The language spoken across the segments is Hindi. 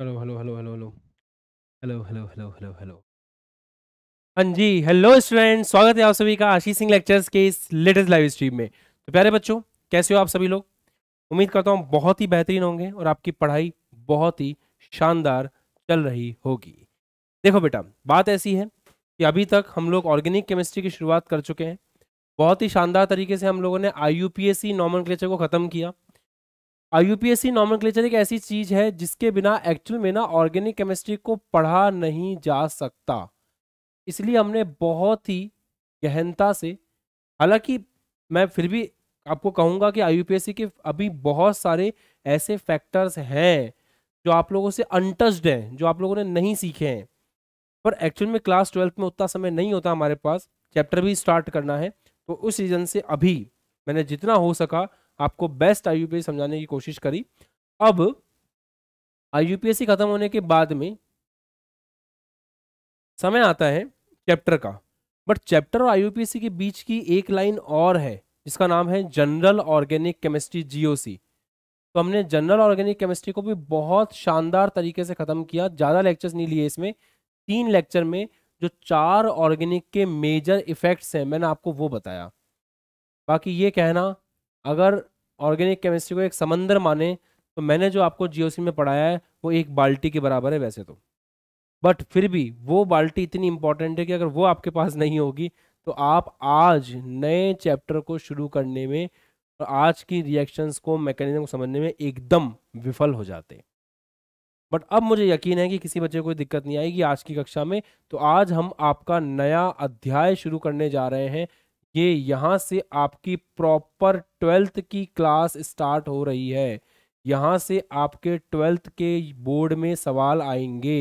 hello hello hello hello hello hello hello hello hello hello हाँ जी हेलो स्टूडेंट स्वागत है आप सभी का आशीष सिंह लेक्चर्स के इस लेटेस्ट लाइव स्ट्रीम में तो प्यारे बच्चों कैसे हो आप सभी लोग उम्मीद करता हूँ बहुत ही बेहतरीन होंगे और आपकी पढ़ाई बहुत ही शानदार चल रही होगी देखो बेटा बात ऐसी है कि अभी तक हम लोग ऑर्गेनिक केमिस्ट्री की शुरुआत कर चुके हैं बहुत ही शानदार तरीके से हम लोगों ने आई यू को ख़त्म किया यूपीएससी नॉमनक्लेचर एक ऐसी चीज है जिसके बिना एक्चुअल में ना ऑर्गेनिक केमिस्ट्री को पढ़ा नहीं जा सकता इसलिए हमने बहुत ही गहनता से हालांकि मैं फिर भी आपको कहूँगा कि आई के अभी बहुत सारे ऐसे फैक्टर्स हैं जो आप लोगों से अनटस्ड हैं जो आप लोगों ने नहीं सीखे हैं पर एक्चुअल में क्लास ट्वेल्थ में उतना समय नहीं होता हमारे पास चैप्टर भी स्टार्ट करना है तो उस रीज़न से अभी मैंने जितना हो सका आपको बेस्ट आई समझाने की कोशिश करी अब आई खत्म होने के बाद में समय आता है चैप्टर का बट चैप्टर और आई के बीच की एक लाइन और है जिसका नाम है जनरल ऑर्गेनिक केमिस्ट्री जीओसी तो हमने जनरल ऑर्गेनिक केमिस्ट्री को भी बहुत शानदार तरीके से ख़त्म किया ज़्यादा लेक्चर्स नहीं लिए इसमें तीन लेक्चर में जो चार ऑर्गेनिक के मेजर इफ़ेक्ट्स हैं मैंने आपको वो बताया बाकी ये कहना अगर ऑर्गेनिक केमिस्ट्री को एक समंदर माने तो मैंने जो आपको जीओसी में पढ़ाया है वो एक बाल्टी के बराबर है वैसे तो बट फिर भी वो बाल्टी इतनी इंपॉर्टेंट है कि अगर वो आपके पास नहीं होगी तो आप आज नए चैप्टर को शुरू करने में और आज की रिएक्शंस को मैकेनिज्म को समझने में एकदम विफल हो जाते बट अब मुझे यकीन है कि किसी बच्चे को कोई दिक्कत नहीं आएगी आज की कक्षा में तो आज हम आपका नया अध्याय शुरू करने जा रहे हैं ये यहाँ से आपकी प्रॉपर ट्वेल्थ की क्लास स्टार्ट हो रही है यहाँ से आपके ट्वेल्थ के बोर्ड में सवाल आएंगे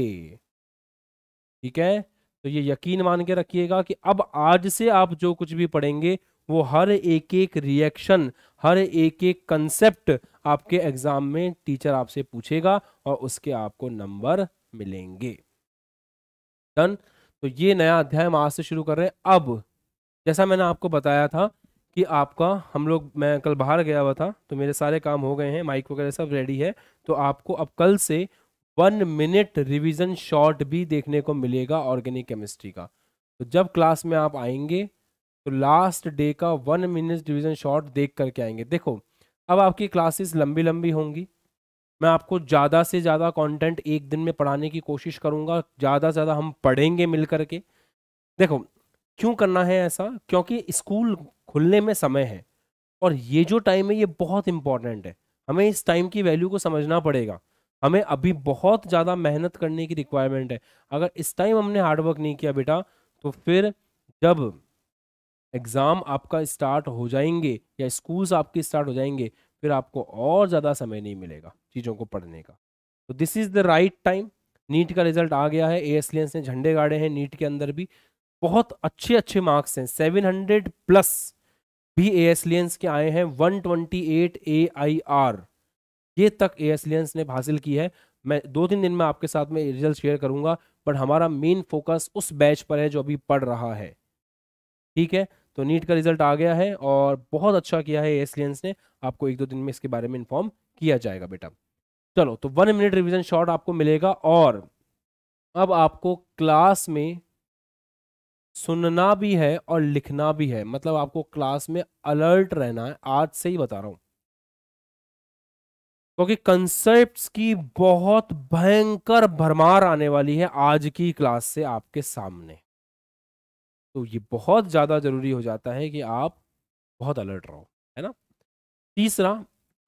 ठीक है तो ये यकीन मान के रखिएगा कि अब आज से आप जो कुछ भी पढ़ेंगे वो हर एक एक रिएक्शन हर एक एक कंसेप्ट आपके एग्जाम में टीचर आपसे पूछेगा और उसके आपको नंबर मिलेंगे डन तो ये नया अध्याय हम आज से शुरू कर रहे हैं अब जैसा मैंने आपको बताया था कि आपका हम लोग मैं कल बाहर गया हुआ था तो मेरे सारे काम हो गए हैं माइक वगैरह सब रेडी है तो आपको अब कल से वन मिनट रिवीजन शॉट भी देखने को मिलेगा ऑर्गेनिक केमिस्ट्री का तो जब क्लास में आप आएंगे तो लास्ट डे का वन मिनट रिवीजन शॉट देख करके आएंगे देखो अब आपकी क्लासेस लंबी लंबी होंगी मैं आपको ज़्यादा से ज़्यादा कंटेंट एक दिन में पढ़ाने की कोशिश करूँगा ज़्यादा से ज़्यादा हम पढ़ेंगे मिल करके देखो क्यों करना है ऐसा क्योंकि स्कूल खुलने में समय है और ये जो टाइम है ये बहुत इंपॉर्टेंट है हमें इस टाइम की वैल्यू को समझना पड़ेगा हमें अभी बहुत ज़्यादा मेहनत करने की रिक्वायरमेंट है अगर इस टाइम हमने हार्डवर्क नहीं किया बेटा तो फिर जब एग्ज़ाम आपका स्टार्ट हो जाएंगे या स्कूल्स आपके स्टार्ट हो जाएंगे फिर आपको और ज़्यादा समय नहीं मिलेगा चीज़ों को पढ़ने का तो this is the right time NEET का रिजल्ट आ गया है ए एस ने झंडे गाड़े हैं नीट के अंदर भी बहुत अच्छे अच्छे मार्क्स हैं हंड्रेड प्लस भी ए एसलियंस के आए हैं एट ए आई आर ये तक ए एसलियंस ने हासिल की है मैं दो तीन दिन में आपके साथ में रिजल्ट शेयर करूंगा बट हमारा मेन फोकस उस बैच पर है जो अभी पढ़ रहा है ठीक है तो नीट का रिजल्ट आ गया है और बहुत अच्छा किया है एसलियंस ने आपको एक दो दिन में इसके बारे में इन्फॉर्म किया जाएगा बेटा चलो तो वन मिनट रिविजन शॉर्ट आपको मिलेगा और अब आपको क्लास में सुनना भी है और लिखना भी है मतलब आपको क्लास में अलर्ट रहना है आज से ही बता रहा हूं क्योंकि कंसेप्ट की बहुत भयंकर भरमार आने वाली है आज की क्लास से आपके सामने तो ये बहुत ज़्यादा ज़रूरी हो जाता है कि आप बहुत अलर्ट रहो है ना तीसरा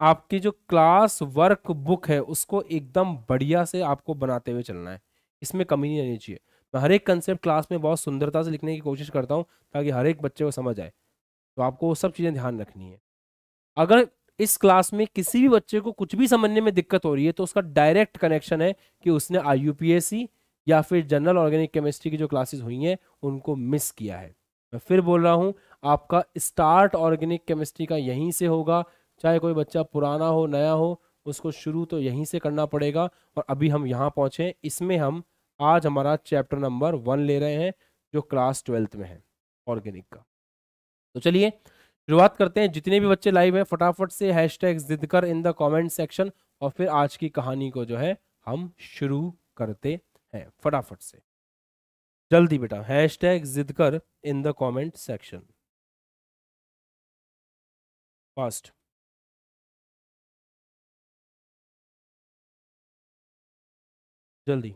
आपकी जो क्लास वर्क बुक है उसको एकदम बढ़िया से आपको बनाते हुए चलना है इसमें कमी नहीं आनी चाहिए मैं हर एक कंसेप्ट क्लास में बहुत सुंदरता से लिखने की कोशिश करता हूँ ताकि हर एक बच्चे को समझ आए तो आपको वो सब चीज़ें ध्यान रखनी है अगर इस क्लास में किसी भी बच्चे को कुछ भी समझने में दिक्कत हो रही है तो उसका डायरेक्ट कनेक्शन है कि उसने आई या फिर जनरल ऑर्गेनिक केमिस्ट्री की जो क्लासेस हुई हैं उनको मिस किया है मैं फिर बोल रहा हूँ आपका स्टार्ट ऑर्गेनिक केमिस्ट्री का यहीं से होगा चाहे कोई बच्चा पुराना हो नया हो उसको शुरू तो यहीं से करना पड़ेगा और अभी हम यहाँ पहुँचे इसमें हम आज हमारा चैप्टर नंबर वन ले रहे हैं जो क्लास ट्वेल्थ में है ऑर्गेनिक का तो चलिए शुरुआत करते हैं जितने भी बच्चे लाइव हैं फटाफट से हैश टैग जिद कर इन द कॉमेंट सेक्शन और फिर आज की कहानी को जो है हम शुरू करते हैं फटाफट से जल्दी बेटा हैश टैग जिद कर in the comment section fast जल्दी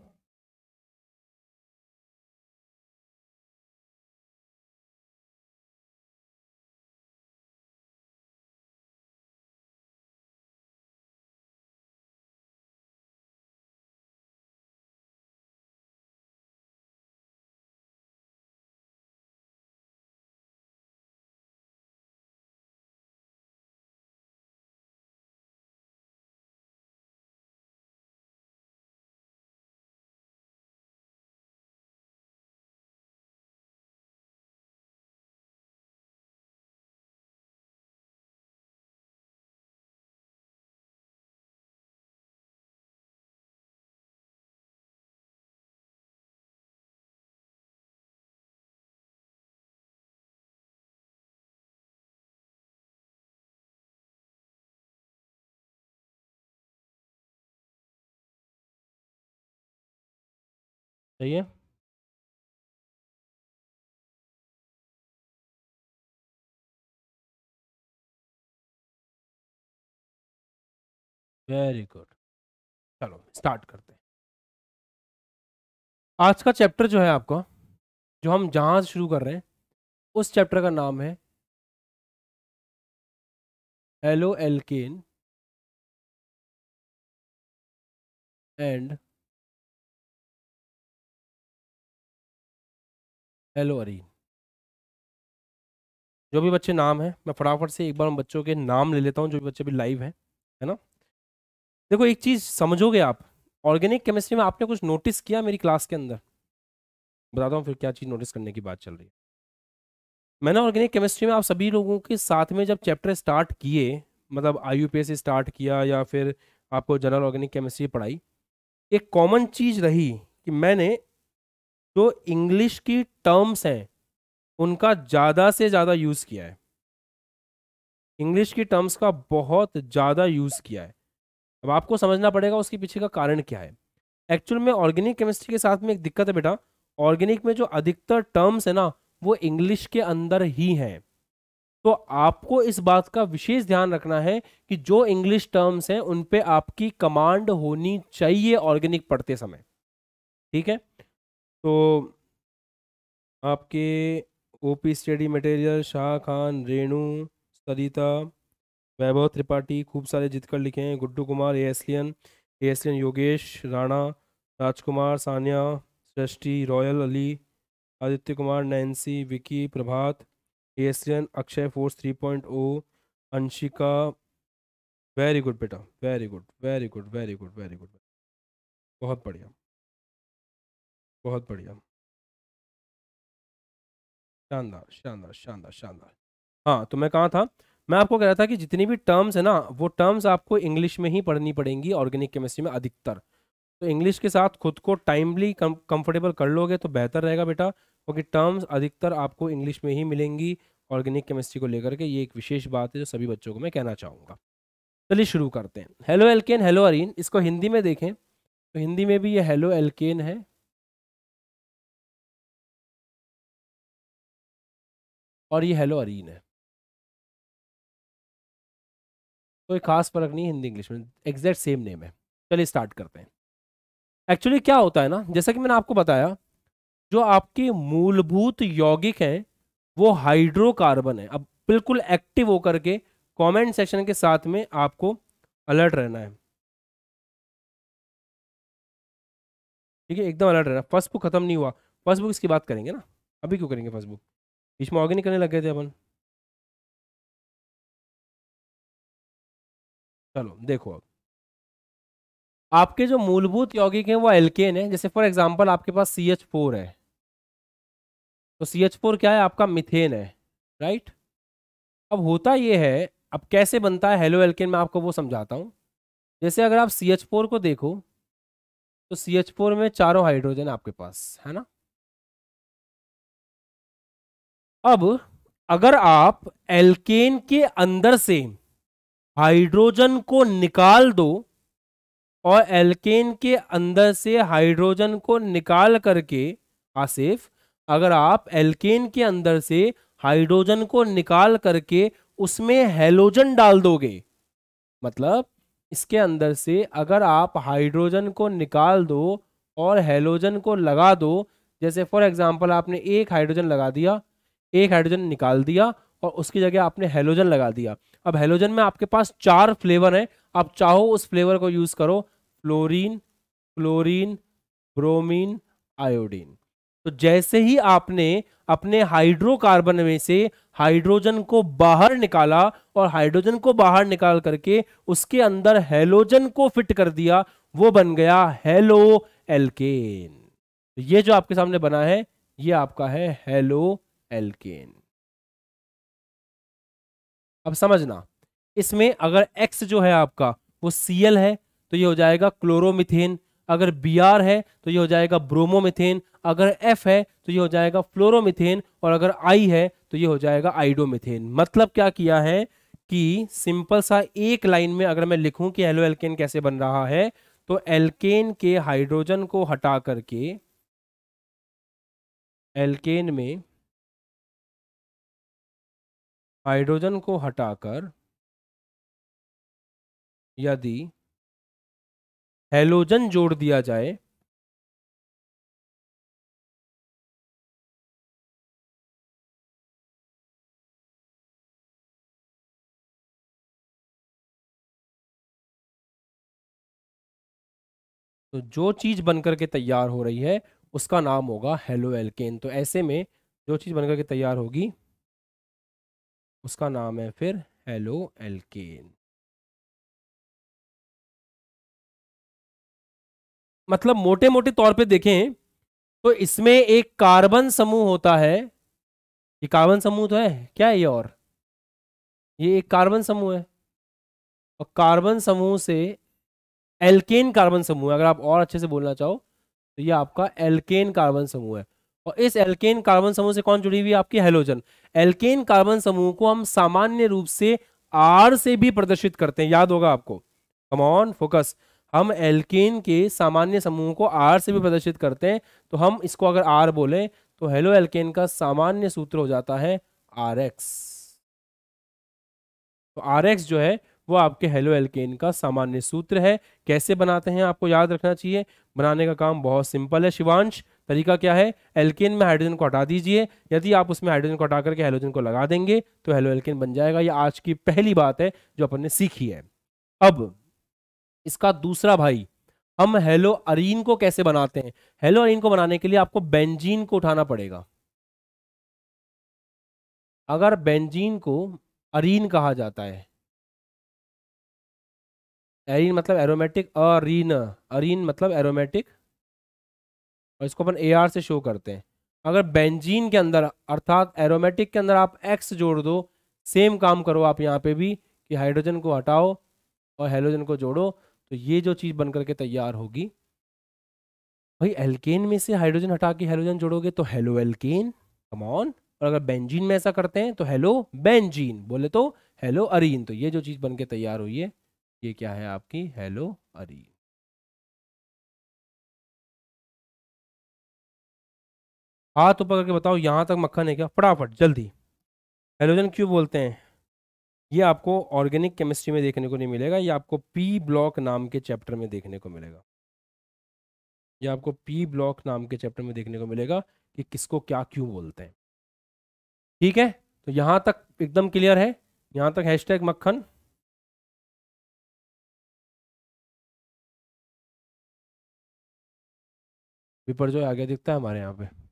सही है वेरी गुड चलो स्टार्ट करते हैं आज का चैप्टर जो है आपका जो हम जहां से शुरू कर रहे हैं उस चैप्टर का नाम है एलो एल्केन एंड हेलो अरी जो भी बच्चे नाम हैं मैं फटाफट से एक बार उन बच्चों के नाम ले लेता हूँ जो भी बच्चे अभी लाइव हैं है ना देखो एक चीज़ समझोगे आप ऑर्गेनिक केमिस्ट्री में आपने कुछ नोटिस किया मेरी क्लास के अंदर बताता हूँ फिर क्या चीज़ नोटिस करने की बात चल रही है मैंने ऑर्गेनिक केमिस्ट्री में आप सभी लोगों के साथ में जब चैप्टर स्टार्ट किए मतलब आई से स्टार्ट किया या फिर आपको जनरल ऑर्गेनिक केमिस्ट्री पढ़ाई एक कॉमन चीज़ रही कि मैंने जो इंग्लिश की टर्म्स हैं उनका ज़्यादा से ज़्यादा यूज़ किया है इंग्लिश की टर्म्स का बहुत ज़्यादा यूज़ किया है अब आपको समझना पड़ेगा उसके पीछे का कारण क्या है एक्चुअल में ऑर्गेनिक केमिस्ट्री के साथ में एक दिक्कत है बेटा ऑर्गेनिक में जो अधिकतर टर्म्स है ना वो इंग्लिश के अंदर ही हैं तो आपको इस बात का विशेष ध्यान रखना है कि जो इंग्लिश टर्म्स हैं उन पर आपकी कमांड होनी चाहिए ऑर्गेनिक पढ़ते समय ठीक है तो आपके OP study material Shah Khan Renu Sarita Vaibhav Tripathi खूब सारे जितकर लिखे हैं गुड्डू कुमार एसलियन एसलियन Yogesh Rana Rajkumar Sania Srishti Royal Ali Aditya Kumar Nancy Vicky Prabhat एसलियन Akshay force three point O Anshika very good बेटा very good very good very good very good बहुत बढ़िया बहुत बढ़िया शानदार शानदार शानदार शानदार हाँ तो मैं कहाँ था मैं आपको कह रहा था कि जितनी भी टर्म्स है ना वो टर्म्स आपको इंग्लिश में ही पढ़नी पड़ेंगी ऑर्गेनिक केमिस्ट्री में अधिकतर तो इंग्लिश के साथ खुद को टाइमली कंफर्टेबल कर लोगे तो बेहतर रहेगा बेटा क्योंकि टर्म्स अधिकतर आपको इंग्लिश में ही मिलेंगी ऑर्गेनिक केमिस्ट्री को लेकर के ये एक विशेष बात है जो सभी बच्चों को मैं कहना चाहूँगा चलिए शुरू करते हैं हेलो एल्केन हेलो अरीन इसको हिंदी में देखें तो हिंदी में भी ये हेलो एल्केन है और ये हेलो अरीन है कोई खास फर्क नहीं हिंदी इंग्लिश में एग्जैक्ट सेम नेम है चलिए स्टार्ट करते हैं एक्चुअली क्या होता है ना जैसा कि मैंने आपको बताया जो आपके मूलभूत यौगिक हैं वो हाइड्रोकार्बन है अब बिल्कुल एक्टिव होकर के कमेंट सेक्शन के साथ में आपको अलर्ट रहना है ठीक है एकदम अलर्ट रहना फर्स्ट बुक खत्म नहीं हुआ फर्स्ट बुक इसकी बात करेंगे ना अभी क्यों करेंगे फर्स्ट बुक इसमें ऑर्गेनिक करने लग गए थे अपन चलो देखो अब आपके जो मूलभूत यौगिक हैं वो एल्केन है जैसे फॉर एग्जांपल आपके पास सी एच फोर है तो सी एच फोर क्या है आपका मिथेन है राइट अब होता ये है अब कैसे बनता है हेलो एल्केन मैं आपको वो समझाता हूँ जैसे अगर आप सी एच फोर को देखो तो सी एच फोर में चारों हाइड्रोजन आपके पास है ना अब अगर आप एल्केन के अंदर से हाइड्रोजन को निकाल दो और एल्केन के अंदर से हाइड्रोजन को निकाल करके आसिफ अगर आप एल्केन के अंदर से हाइड्रोजन को निकाल करके उसमें हेलोजन डाल दोगे मतलब इसके अंदर से अगर आप हाइड्रोजन को निकाल दो और हेलोजन को लगा दो जैसे फॉर एग्जांपल आपने एक हाइड्रोजन लगा दिया एक हाइड्रोजन निकाल दिया और उसकी जगह आपने हेलोजन लगा दिया अब हेलोजन में आपके पास चार फ्लेवर हैं आप चाहो उस फ्लेवर को यूज़ करो फ्लोरीन क्लोरीन ब्रोमीन आयोडीन तो जैसे ही आपने अपने हाइड्रोकार्बन में से हाइड्रोजन को बाहर निकाला और हाइड्रोजन को बाहर निकाल करके उसके अंदर हेलोजन को फिट कर दिया वो बन गया हेलो तो एल्केन ये जो आपके सामने बना है ये आपका है हेलो एल्केन अब समझना इसमें अगर एक्स जो है आपका वो सीएल है तो ये हो जाएगा क्लोरोमिथेन अगर बी आर है तो ये हो जाएगा ब्रोमोमिथेन अगर एफ है तो ये हो जाएगा फ्लोरोमिथेन और अगर आई है तो ये हो जाएगा आइडोमिथेन मतलब क्या किया है कि सिंपल सा एक लाइन में अगर मैं लिखूं कि हेलो एल्केन कैसे बन रहा है तो एल्केन के हाइड्रोजन को हटा करके एल्केन में हाइड्रोजन को हटाकर यदि हेलोजन जोड़ दिया जाए तो जो चीज बनकर के तैयार हो रही है उसका नाम होगा हेलो एल्केन तो ऐसे में जो चीज बनकर के तैयार होगी उसका नाम है फिर हेलो एल्केन मतलब मोटे मोटे तौर पे देखें तो इसमें एक कार्बन समूह होता है ये कार्बन समूह तो है क्या है ये और ये एक कार्बन समूह है और कार्बन समूह से एल्केन कार्बन समूह है अगर आप और अच्छे से बोलना चाहो तो ये आपका एल्केन कार्बन समूह है और इस एल्केन कार्बन समूह से कौन जुड़ी हुई है आपकी हेलोजन एल्केन कार्बन समूह को हम सामान्य रूप से आर से भी प्रदर्शित करते हैं याद होगा आपको कमॉन फोकस हम एल्केन के सामान्य समूह को आर से भी प्रदर्शित करते हैं तो हम इसको अगर आर बोले तो हेलो एल्केन का सामान्य सूत्र हो जाता है आर एक्स तो आर एक्स जो है वो आपके हेलो एल्केन का सामान्य सूत्र है कैसे बनाते हैं आपको याद रखना चाहिए बनाने का काम बहुत सिंपल है शिवांश तरीका क्या है एल्केन में हाइड्रोजन को हटा दीजिए यदि आप उसमें हाइड्रोजन को हटा करके हेलोजन को लगा देंगे तो हेलो एल्केन बन जाएगा ये आज की पहली बात है जो अपन ने सीखी है अब इसका दूसरा भाई हम हेलो अरीन को कैसे बनाते हैं हेलो अरीन को बनाने के लिए आपको बेंजीन को उठाना पड़ेगा अगर बेंजीन को अरीन कहा जाता है एरीन मतलब एरोमेटिक अरीन अरीन मतलब एरोमेटिक और इसको अपन ए से शो करते हैं अगर बेंजीन के अंदर अर्थात एरोमेटिक के अंदर आप एक्स जोड़ दो सेम काम करो आप यहाँ पे भी कि हाइड्रोजन को हटाओ और हेलोजन को जोड़ो तो ये जो चीज़ बन करके तैयार होगी भाई एल्केन में से हाइड्रोजन हटा के हेलोजन जोड़ोगे तो हेलो एल्केन कमॉन और अगर बेंजीन में ऐसा करते हैं तो हेलो बेंजीन बोले तो हेलो अरीन तो ये जो चीज़ बन के तैयार हुई है ये क्या है आपकी हेलो अरीन हाथ ऊपर करके बताओ यहाँ तक मक्खन है क्या फटाफट जल्दी हेलोजन क्यों बोलते हैं ये आपको ऑर्गेनिक केमिस्ट्री में देखने को नहीं मिलेगा ये आपको पी ब्लॉक नाम के चैप्टर में देखने को मिलेगा ये आपको पी ब्लॉक नाम के चैप्टर में देखने को मिलेगा कि किसको क्या क्यों बोलते हैं ठीक है तो यहाँ तक एकदम क्लियर है यहाँ तक हैश मक्खन विपर जो आगे दिखता है हमारे यहाँ पे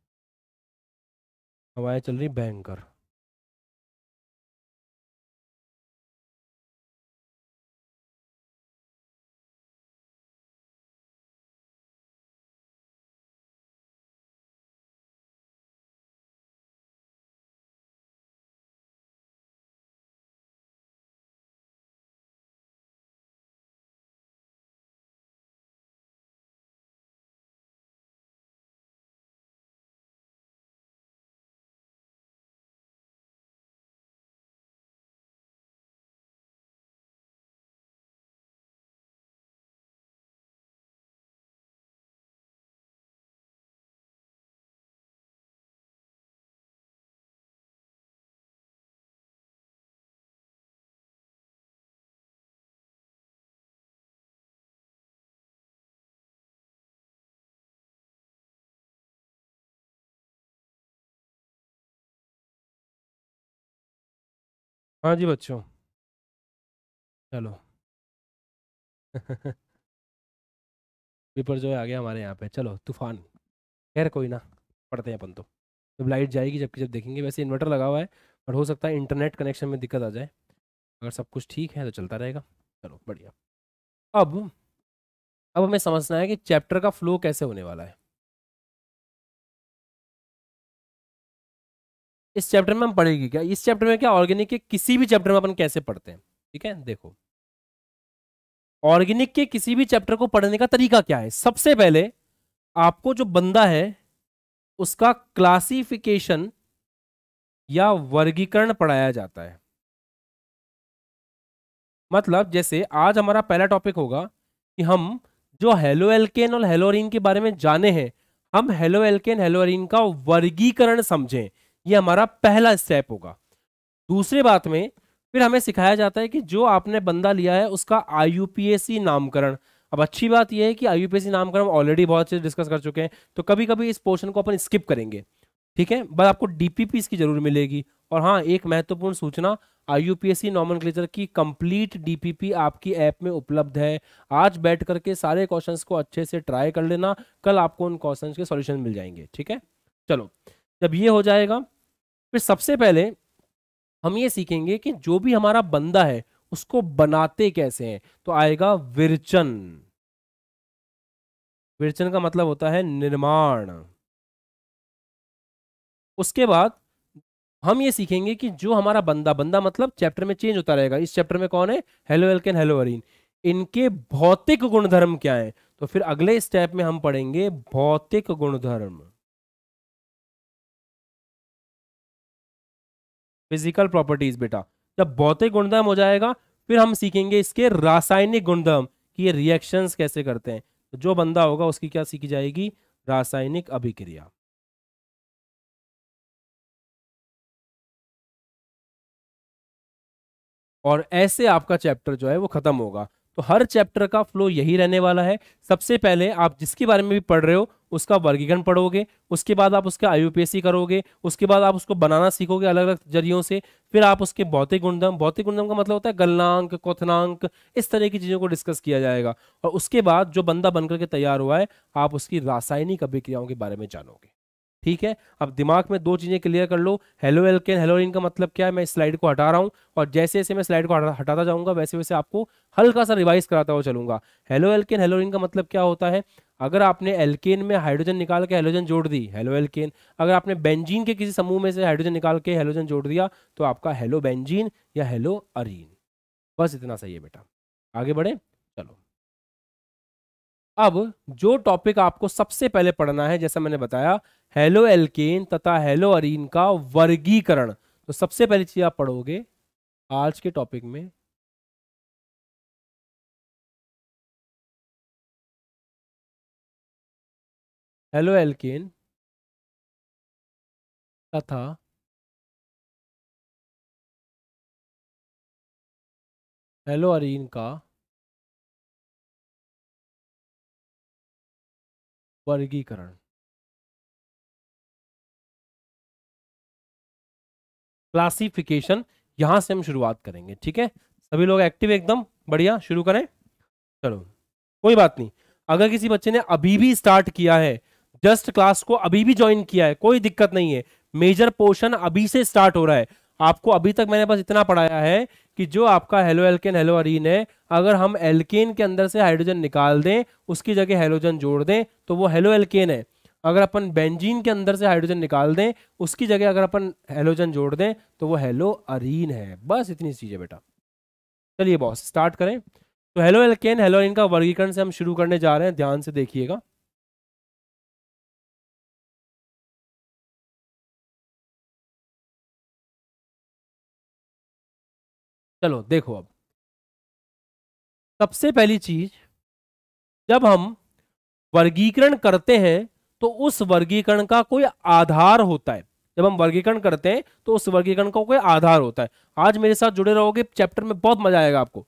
हवाएं चल रही भयंकर हाँ जी बच्चों चलो पेपर जो है आ गया हमारे यहाँ पे चलो तूफान खैर कोई ना पढ़ते हैं अपन तो जब लाइट जाएगी जबकि जब देखेंगे वैसे इन्वर्टर लगा हुआ है और हो सकता है इंटरनेट कनेक्शन में दिक्कत आ जाए अगर सब कुछ ठीक है तो चलता रहेगा चलो बढ़िया अब अब हमें समझना है कि चैप्टर का फ्लो कैसे होने वाला है इस चैप्टर में हम पढ़ेंगे क्या इस चैप्टर में क्या ऑर्गेनिक के किसी भी चैप्टर में अपन कैसे पढ़ते हैं ठीक है देखो ऑर्गेनिक के किसी भी चैप्टर को पढ़ने का तरीका क्या है सबसे पहले आपको जो बंदा है उसका क्लासिफिकेशन या वर्गीकरण पढ़ाया जाता है मतलब जैसे आज हमारा पहला टॉपिक होगा कि हम जो हेलो एल्केन और हेलोरिन के बारे में जाने हैं हम हेलो एल्केन हेलोरिन का वर्गीकरण समझें ये हमारा पहला स्टेप होगा दूसरी बात में फिर हमें सिखाया जाता है कि जो आपने बंदा लिया है उसका आई नामकरण अब अच्छी बात यह है कि आई नामकरण ऑलरेडी बहुत चीज डिस्कस कर चुके हैं तो कभी कभी इस पोर्शन को अपन स्किप करेंगे ठीक है बस आपको डीपीपी इसकी जरूर मिलेगी और हाँ एक महत्वपूर्ण सूचना आई यू क्लेचर की कंप्लीट डीपीपी आपकी ऐप में उपलब्ध है आज बैठ करके सारे क्वेश्चंस को अच्छे से ट्राई कर लेना कल आपको उन क्वेश्चंस के सॉल्यूशन मिल जाएंगे ठीक है चलो जब ये हो जाएगा फिर सबसे पहले हम ये सीखेंगे कि जो भी हमारा बंदा है उसको बनाते कैसे हैं तो आएगा विरचन विरचन का मतलब होता है निर्माण उसके बाद हम ये सीखेंगे कि जो हमारा बंदा बंदा मतलब चैप्टर में चेंज होता रहेगा इस चैप्टर में कौन है हेलो एल्केन हेलो अरीन इनके भौतिक गुणधर्म क्या है तो फिर अगले स्टेप में हम पढ़ेंगे भौतिक गुणधर्म फिजिकल प्रॉपर्टीज बेटा जब भौतिक गुणधर्म हो जाएगा फिर हम सीखेंगे इसके रासायनिक गुणधर्म कि ये रिएक्शंस कैसे करते हैं तो जो बंदा होगा उसकी क्या सीखी जाएगी रासायनिक अभिक्रिया और ऐसे आपका चैप्टर जो है वो खत्म होगा तो हर चैप्टर का फ्लो यही रहने वाला है सबसे पहले आप जिसके बारे में भी पढ़ रहे हो उसका वर्गीकरण पढ़ोगे उसके बाद आप उसका आई करोगे उसके बाद आप उसको बनाना सीखोगे अलग अलग जरियों से फिर आप उसके भौतिक गुणधम भौतिक गुणधम का मतलब होता है गलनांक कोथनांक इस तरह की चीज़ों को डिस्कस किया जाएगा और उसके बाद जो बंदा बनकर के तैयार हुआ है आप उसकी रासायनिक अभिक्रियाओं के बारे में जानोगे ठीक है अब दिमाग में दो चीज़ें क्लियर कर लो हेलो एल्केन हेलोरिन का मतलब क्या है मैं स्लाइड को हटा रहा हूँ और जैसे जैसे मैं स्लाइड को हटाता जाऊँगा वैसे वैसे आपको हल्का सा रिवाइज कराता हुआ चलूंगा हेलो एल्केन हेलोरिन का मतलब क्या होता है अगर आपने एल्केन में हाइड्रोजन निकाल के हेलोजन जोड़ दी हेलो एल्केन अगर आपने बेंजीन के किसी समूह में से हाइड्रोजन निकाल के हेलोजन जोड़ दिया तो आपका हेलो बेंजीन या हेलो अरीन बस इतना सही है बेटा आगे बढ़े अब जो टॉपिक आपको सबसे पहले पढ़ना है जैसा मैंने बताया हेलो एल्केन तथा हेलो अरीन का वर्गीकरण तो सबसे पहली चीज आप पढ़ोगे आज के टॉपिक में हेलो एल्केन तथा हेलो अरीन का वर्गीकरण क्लासिफिकेशन यहां से हम शुरुआत करेंगे ठीक है सभी लोग एक्टिव एकदम बढ़िया शुरू करें चलो कोई बात नहीं अगर किसी बच्चे ने अभी भी स्टार्ट किया है जस्ट क्लास को अभी भी ज्वाइन किया है कोई दिक्कत नहीं है मेजर पोर्शन अभी से स्टार्ट हो रहा है आपको अभी तक मैंने बस इतना पढ़ाया है कि जो आपका हेलो एल्केन हेलो अरीन है अगर हम एल्केन के अंदर से हाइड्रोजन निकाल दें उसकी जगह हेलोजन जोड़ दें तो वो हेलो एल्केन है अगर अपन बेंजीन के अंदर से हाइड्रोजन निकाल दें उसकी जगह अगर अपन हेलोजन जोड़ दें तो वो हेलो अरीन है बस इतनी चीज़ें बेटा चलिए बॉस स्टार्ट करें तो हेलो एल्केन हेलो अरीन का वर्गीकरण से हम शुरू करने जा रहे हैं ध्यान से देखिएगा चलो देखो अब सबसे पहली चीज जब हम वर्गीकरण करते हैं तो उस वर्गीकरण का कोई आधार होता है जब हम वर्गीकरण करते हैं तो उस वर्गीकरण का कोई आधार होता है आज मेरे साथ जुड़े रहोगे चैप्टर में बहुत मजा आएगा आपको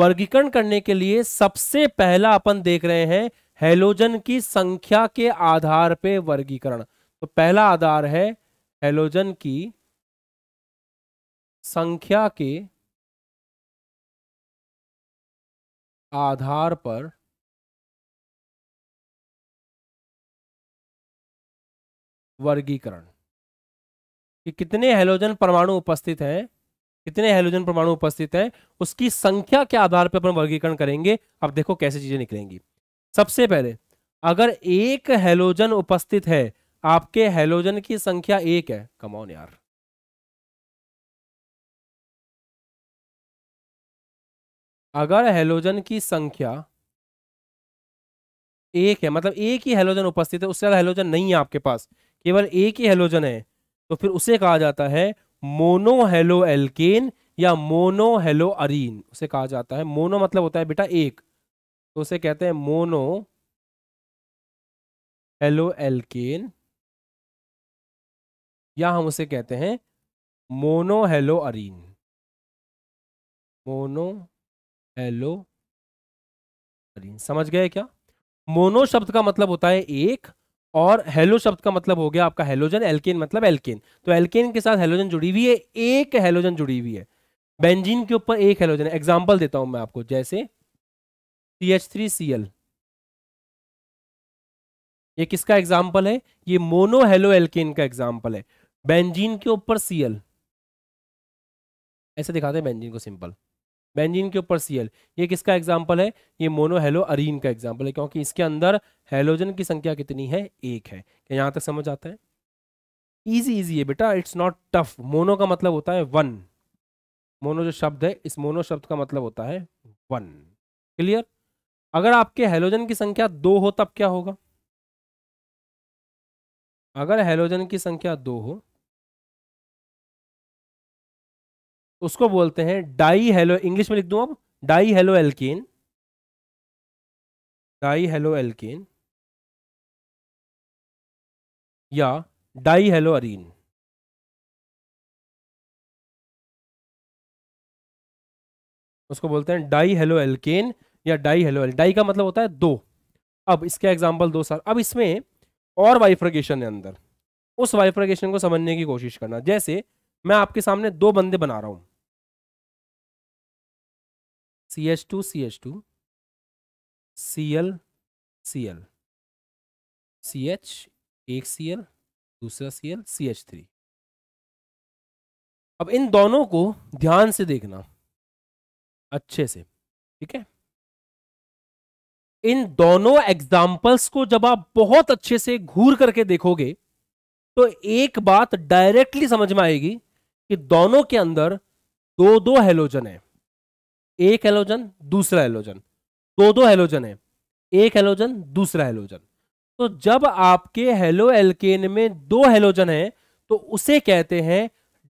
वर्गीकरण करने के लिए सबसे पहला अपन देख रहे हैं हेलोजन की संख्या के आधार पे वर्गीकरण तो पहला आधार है हेलोजन की संख्या के आधार पर वर्गीकरण कि कितने हेलोजन परमाणु उपस्थित हैं कितने हेलोजन परमाणु उपस्थित हैं उसकी संख्या के आधार पर अपन वर्गीकरण करेंगे अब देखो कैसे चीजें निकलेंगी सबसे पहले अगर एक हेलोजन उपस्थित है आपके हेलोजन की संख्या एक है कमाउन यार अगर हेलोजन की संख्या एक है मतलब एक ही हेलोजन उपस्थित है उससे ज़्यादा हेलोजन नहीं है आपके पास केवल एक ही हेलोजन है तो फिर उसे कहा जाता है मोनो हेलो एल्केन या मोनो हेलो अरीन उसे कहा जाता है मोनो मतलब होता है बेटा एक तो उसे कहते हैं मोनो हेलो एल्केन या हम उसे कहते हैं mono halo arene mono halo समझ गए क्या मोनो शब्द का मतलब होता है एक और हेलो शब्द का मतलब हो गया आपका हेलोजन एल्केन मतलब एल्केन तो एल्केन के साथ हेलोजन जुड़ी हुई है एक हेलोजन जुड़ी हुई है बेंजीन के ऊपर एक हेलोजन एग्जाम्पल देता हूं मैं आपको जैसे C H three C L ये किसका एग्जाम्पल है ये मोनो हेलो एल्केन का एग्जाम्पल है बेंजीन के ऊपर सीएल ऐसे दिखाते हैं बेंजीन को सिंपल बेंजीन के ऊपर सीएल ये किसका एग्जाम्पल है ये मोनोहेलो अरीन का एग्जाम्पल है क्योंकि इसके अंदर हेलोजन की संख्या कितनी है एक है क्या यहाँ तक समझ आता है ईजी ईजी है बेटा इट्स नॉट टफ मोनो का मतलब होता है वन मोनो जो शब्द है इस मोनो शब्द का मतलब होता है वन क्लियर अगर आपके हेलोजन की संख्या दो हो तब क्या होगा अगर हेलोजन की संख्या दो हो उसको बोलते हैं डाई हेलो इंग्लिश में लिख दूं अब di halo alkane di halo alkane या डाई हेलो अरीन उसको बोलते हैं डाई हेलो एल्केन या डाई हेलो एल डाई का मतलब होता है दो अब इसका एग्जाम्पल दो साल अब इसमें और वाइफ्रगेशन है अंदर उस वाइफ्रगेशन को समझने की कोशिश करना जैसे मैं आपके सामने दो बंदे बना रहा हूं C H two C H two C L C L C H एक सी एल दूसरा C L C H three अब इन दोनों को ध्यान से देखना अच्छे से ठीक है इन दोनों एग्जाम्पल्स को जब आप बहुत अच्छे से घूर करके देखोगे तो एक बात डायरेक्टली समझ में आएगी कि दोनों के अंदर दो दो हेलोजन है एक हेलोजन दूसरा हेलोजन दो दो हेलोजन है एक हेलोजन दूसरा हेलोजन तो जब आपके हेलो एल्केन में दो हेलोजन है तो उसे कहते हैं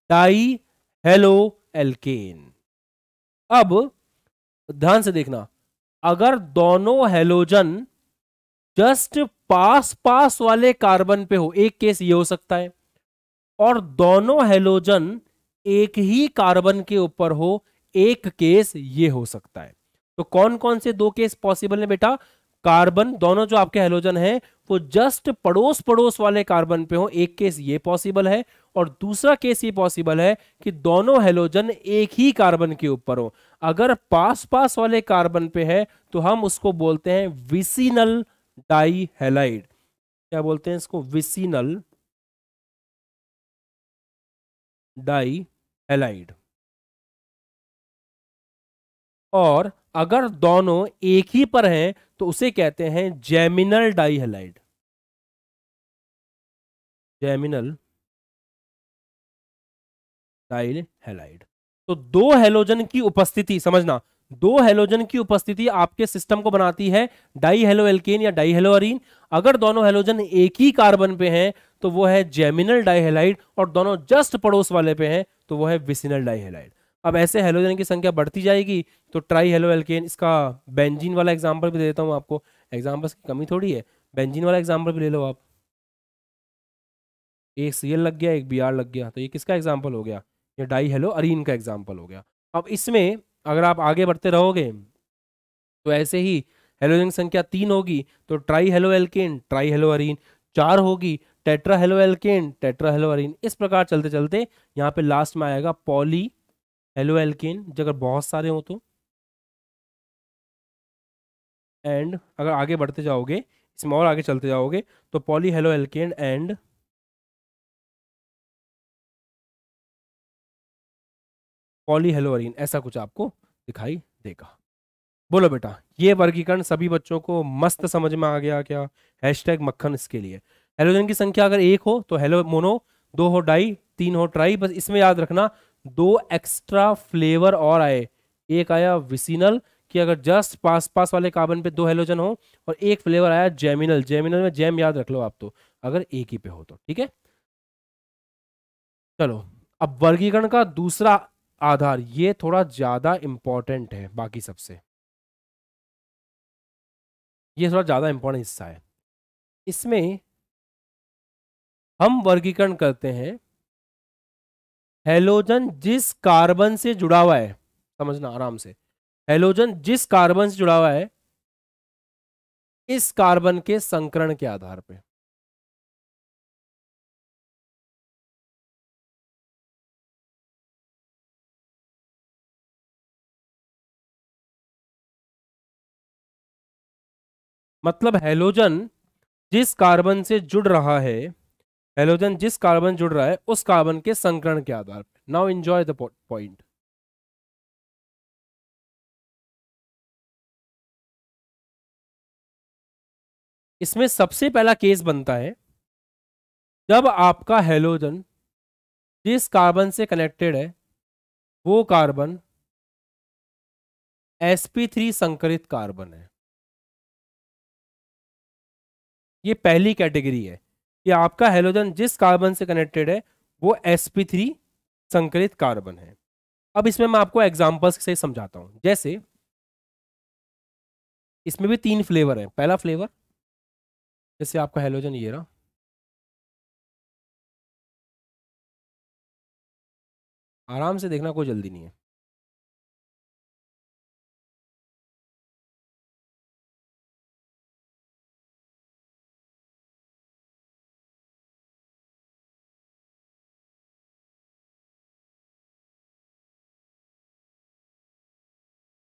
डाई हेलो एल्केन अब ध्यान से देखना अगर दोनों हेलोजन जस्ट पास पास वाले कार्बन पे हो एक केस ये हो सकता है और दोनों हेलोजन एक ही कार्बन के ऊपर हो एक केस ये हो सकता है तो कौन कौन से दो केस पॉसिबल है बेटा कार्बन दोनों जो आपके हेलोजन है वो जस्ट पड़ोस पड़ोस वाले कार्बन पे हो एक केस ये पॉसिबल है और दूसरा केस ये पॉसिबल है कि दोनों हेलोजन एक ही कार्बन के ऊपर हो अगर पास पास वाले कार्बन पे है तो हम उसको बोलते हैं विसिनल हेलाइड क्या बोलते हैं इसको विसिनल हेलाइड और अगर दोनों एक ही पर हैं तो उसे कहते हैं जेमिनल डाईहेलाइड जेमिनल डाईहेलाइड तो दो हेलोजन की उपस्थिति समझना दो हेलोजन की उपस्थिति आपके सिस्टम को बनाती है डाई हेलो एल्केन या डाई हेलो अरीन अगर दोनों हेलोजन एक ही कार्बन पे हैं तो वो है जेमिनल डाइहेलाइड और दोनों जस्ट पड़ोस वाले पे हैं तो वो है विसिनल डाईहेलाइड अब ऐसे हेलोजन की संख्या बढ़ती जाएगी तो ट्राई हेलो एल्केन इसका बेंजीन वाला एग्जाम्पल भी दे देता हूँ आपको एग्जाम्पल्स की कमी थोड़ी है बेंजीन वाला एग्जाम्पल भी ले लो आप एक सी लग गया एक बी लग गया तो ये किसका एग्जाम्पल हो गया ये डाई हेलो अरीन का एग्जाम्पल हो गया अब इसमें अगर आप आगे बढ़ते रहोगे तो ऐसे ही हेलोजन संख्या तीन होगी तो tri halo alkane tri halo arene चार होगी tetra halo alkane tetra halo arene इस प्रकार चलते चलते यहाँ पे लास्ट में आएगा पॉली हेलो एल्केन अगर बहुत सारे हो तो एंड अगर आगे बढ़ते जाओगे इसमें और आगे चलते जाओगे तो poly halo alkane and poly halo arene ऐसा कुछ आपको दिखाई देगा बोलो बेटा ये वर्गीकरण सभी बच्चों को मस्त समझ में आ गया क्या हैशटैग मक्खन इसके लिए हेलोजन की संख्या अगर एक हो तो हेलो मोनो दो हो डाई तीन हो ट्राई बस इसमें याद रखना दो एक्स्ट्रा फ्लेवर और आए एक आया विसिनल कि अगर जस्ट पास पास वाले कार्बन पे दो हेलोजन हो और एक फ्लेवर आया जेमिनल जेमिनल में जैम याद रख लो आप तो अगर एक ही पे हो तो ठीक है चलो अब वर्गीकरण का दूसरा आधार ये थोड़ा ज्यादा इंपॉर्टेंट है बाकी सबसे ये थोड़ा ज्यादा इंपॉर्टेंट हिस्सा है इसमें हम वर्गीकरण करते हैं हेलोजन जिस कार्बन से जुड़ा हुआ है समझना आराम से हेलोजन जिस कार्बन से जुड़ा हुआ है इस कार्बन के संकरण के आधार पे मतलब हेलोजन जिस कार्बन से जुड़ रहा है हेलोजन जिस कार्बन जुड़ रहा है उस कार्बन के संकरण के आधार पर नाउ एंजॉय द पॉइंट इसमें सबसे पहला केस बनता है जब आपका हेलोजन जिस कार्बन से कनेक्टेड है वो कार्बन sp3 संकरित कार्बन है ये पहली कैटेगरी है कि आपका हेलोजन जिस कार्बन से कनेक्टेड है वो sp3 संकलित कार्बन है अब इसमें मैं आपको एग्जाम्पल्स से समझाता हूँ जैसे इसमें भी तीन फ्लेवर हैं पहला फ्लेवर जैसे आपका हेलोजन ये रहा आराम से देखना कोई जल्दी नहीं है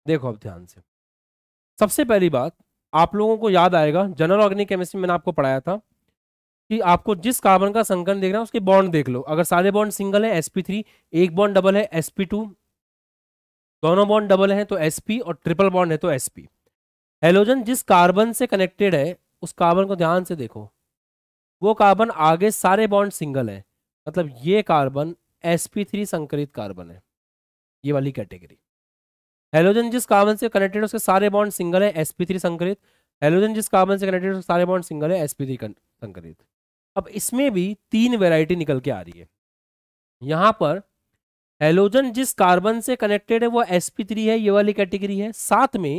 देखो अब ध्यान से सबसे पहली बात आप लोगों को याद आएगा जनरल ऑर्गेनिक केमिस्ट्री मैंने आपको पढ़ाया था कि आपको जिस कार्बन का संकरण देख रहे हैं उसके बॉन्ड देख लो अगर सारे बॉन्ड सिंगल है थ्री एक बॉन्ड डबल है टू दोनों बॉन्ड डबल हैं तो sp और ट्रिपल बॉन्ड है तो sp हेलोजन जिस कार्बन से कनेक्टेड है उस कार्बन को ध्यान से देखो वो कार्बन आगे सारे बॉन्ड सिंगल है मतलब ये कार्बन sp3 संकरित कार्बन है ये वाली कैटेगरी हेलोजन जिस कार्बन से कनेक्टेड है उसके सारे बॉन्ड सिंगल है sp3 संकरित हेलोजन जिस कार्बन से कनेक्टेड है उसके सारे बॉन्ड सिंगल है sp3 संकरित अब इसमें भी तीन वेराइटी निकल के आ रही है यहाँ पर हेलोजन जिस कार्बन से कनेक्टेड है वो sp3 है ये वाली कैटेगरी है साथ में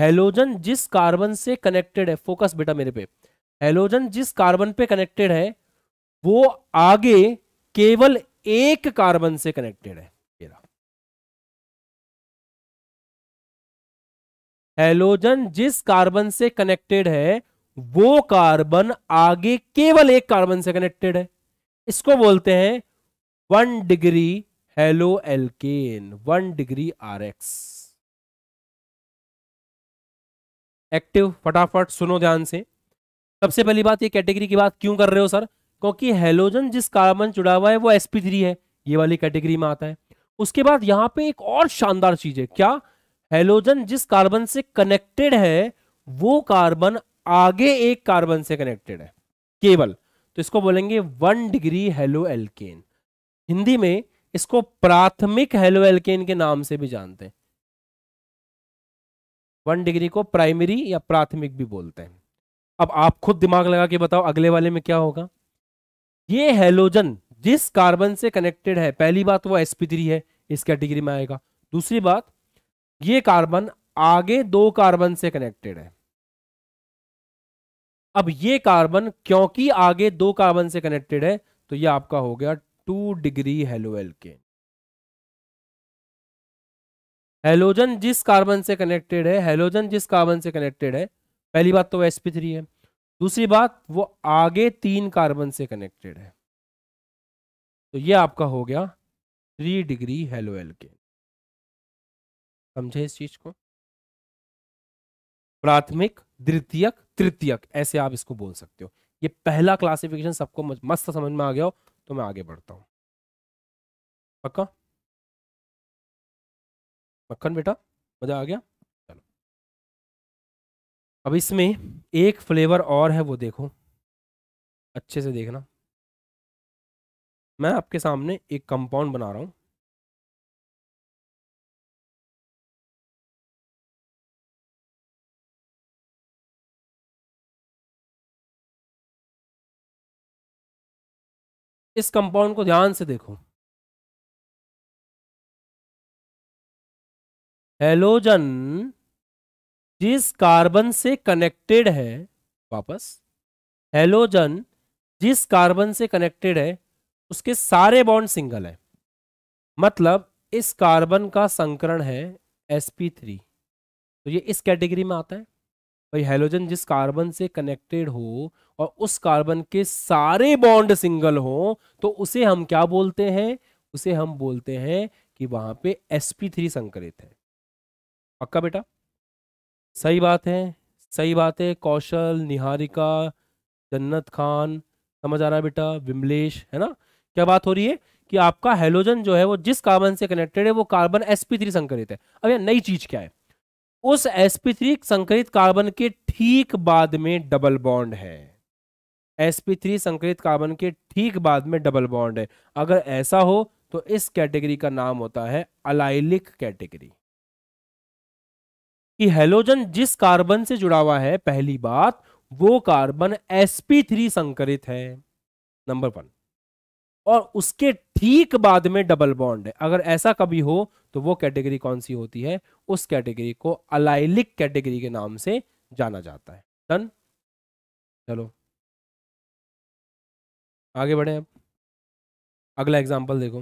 हेलोजन जिस कार्बन से कनेक्टेड है फोकस बेटा मेरे पे हेलोजन जिस कार्बन पे कनेक्टेड है वो आगे केवल एक कार्बन से कनेक्टेड है हेलोजन जिस कार्बन से कनेक्टेड है वो कार्बन आगे केवल एक कार्बन से कनेक्टेड है इसको बोलते हैं one degree halo alkane one degree R X active फटाफट सुनो ध्यान से सबसे पहली बात ये कैटेगरी की बात क्यों कर रहे हो सर क्योंकि हेलोजन जिस कार्बन जुड़ा हुआ है वो थ्री है ये वाली कैटेगरी में आता है उसके बाद यहां पे एक और शानदार चीज है क्या हेलोजन जिस कार्बन से कनेक्टेड है वो कार्बन आगे एक कार्बन से कनेक्टेड है केवल तो इसको बोलेंगे one degree halo alkane Hindi में इसको प्राथमिक हेलो एल्केन के नाम से भी जानते हैं वन डिग्री को प्राइमरी या प्राथमिक भी बोलते हैं अब आप खुद दिमाग लगा के बताओ अगले वाले में क्या होगा ये हेलोजन जिस कार्बन से कनेक्टेड है पहली बात वो थ्री है इस कैटेगरी में आएगा दूसरी बात ये कार्बन आगे दो कार्बन से कनेक्टेड है अब ये कार्बन क्योंकि आगे दो कार्बन से कनेक्टेड है तो ये आपका हो गया टू डिग्री हेलोएल के हेलोजन जिस कार्बन से कनेक्टेड है हेलोजन जिस कार्बन से कनेक्टेड है पहली बात तो वह sp3 है दूसरी बात वो आगे तीन कार्बन से कनेक्टेड है तो ये आपका हो गया थ्री डिग्री हेलोएल के समझे इस चीज को प्राथमिक द्वितीयक तृतीयक ऐसे आप इसको बोल सकते हो ये पहला क्लासिफिकेशन सबको मस्त समझ में आ गया हो तो मैं आगे बढ़ता हूं पक्का मक्खन बेटा मजा आ गया चलो अब इसमें एक फ्लेवर और है वो देखो अच्छे से देखना मैं आपके सामने एक कंपाउंड बना रहा हूं इस कंपाउंड को ध्यान से देखो हेलोजन जिस कार्बन से कनेक्टेड है वापस हेलोजन जिस कार्बन से कनेक्टेड है उसके सारे बॉन्ड सिंगल है मतलब इस कार्बन का संकरण है sp3 तो ये इस कैटेगरी में आता है भाई हेलोजन जिस कार्बन से कनेक्टेड हो और उस कार्बन के सारे बॉन्ड सिंगल हो तो उसे हम क्या बोलते हैं उसे हम बोलते हैं कि वहां पे sp3 संकरित है पक्का बेटा सही बात है सही बात है कौशल निहारिका जन्नत खान समझ आ रहा है बेटा विमलेश है ना क्या बात हो रही है कि आपका हेलोजन जो है वो जिस कार्बन से कनेक्टेड है वो कार्बन sp3 संकरित है अब यह नई चीज क्या है उस sp3 संकरित कार्बन के ठीक बाद में डबल बॉन्ड है sp3 संकृत कार्बन के ठीक बाद में डबल बॉन्ड है अगर ऐसा हो तो इस कैटेगरी का नाम होता है अलाइलिक कैटेगरी कि हेलोजन जिस कार्बन से जुड़ा हुआ है पहली बात वो कार्बन sp3 संकरित है नंबर वन और उसके ठीक बाद में डबल बॉन्ड है अगर ऐसा कभी हो तो वो कैटेगरी कौन सी होती है उस कैटेगरी को अलाइलिक कैटेगरी के नाम से जाना जाता है डन चलो आगे बढ़े अब अगला एग्जाम्पल देखो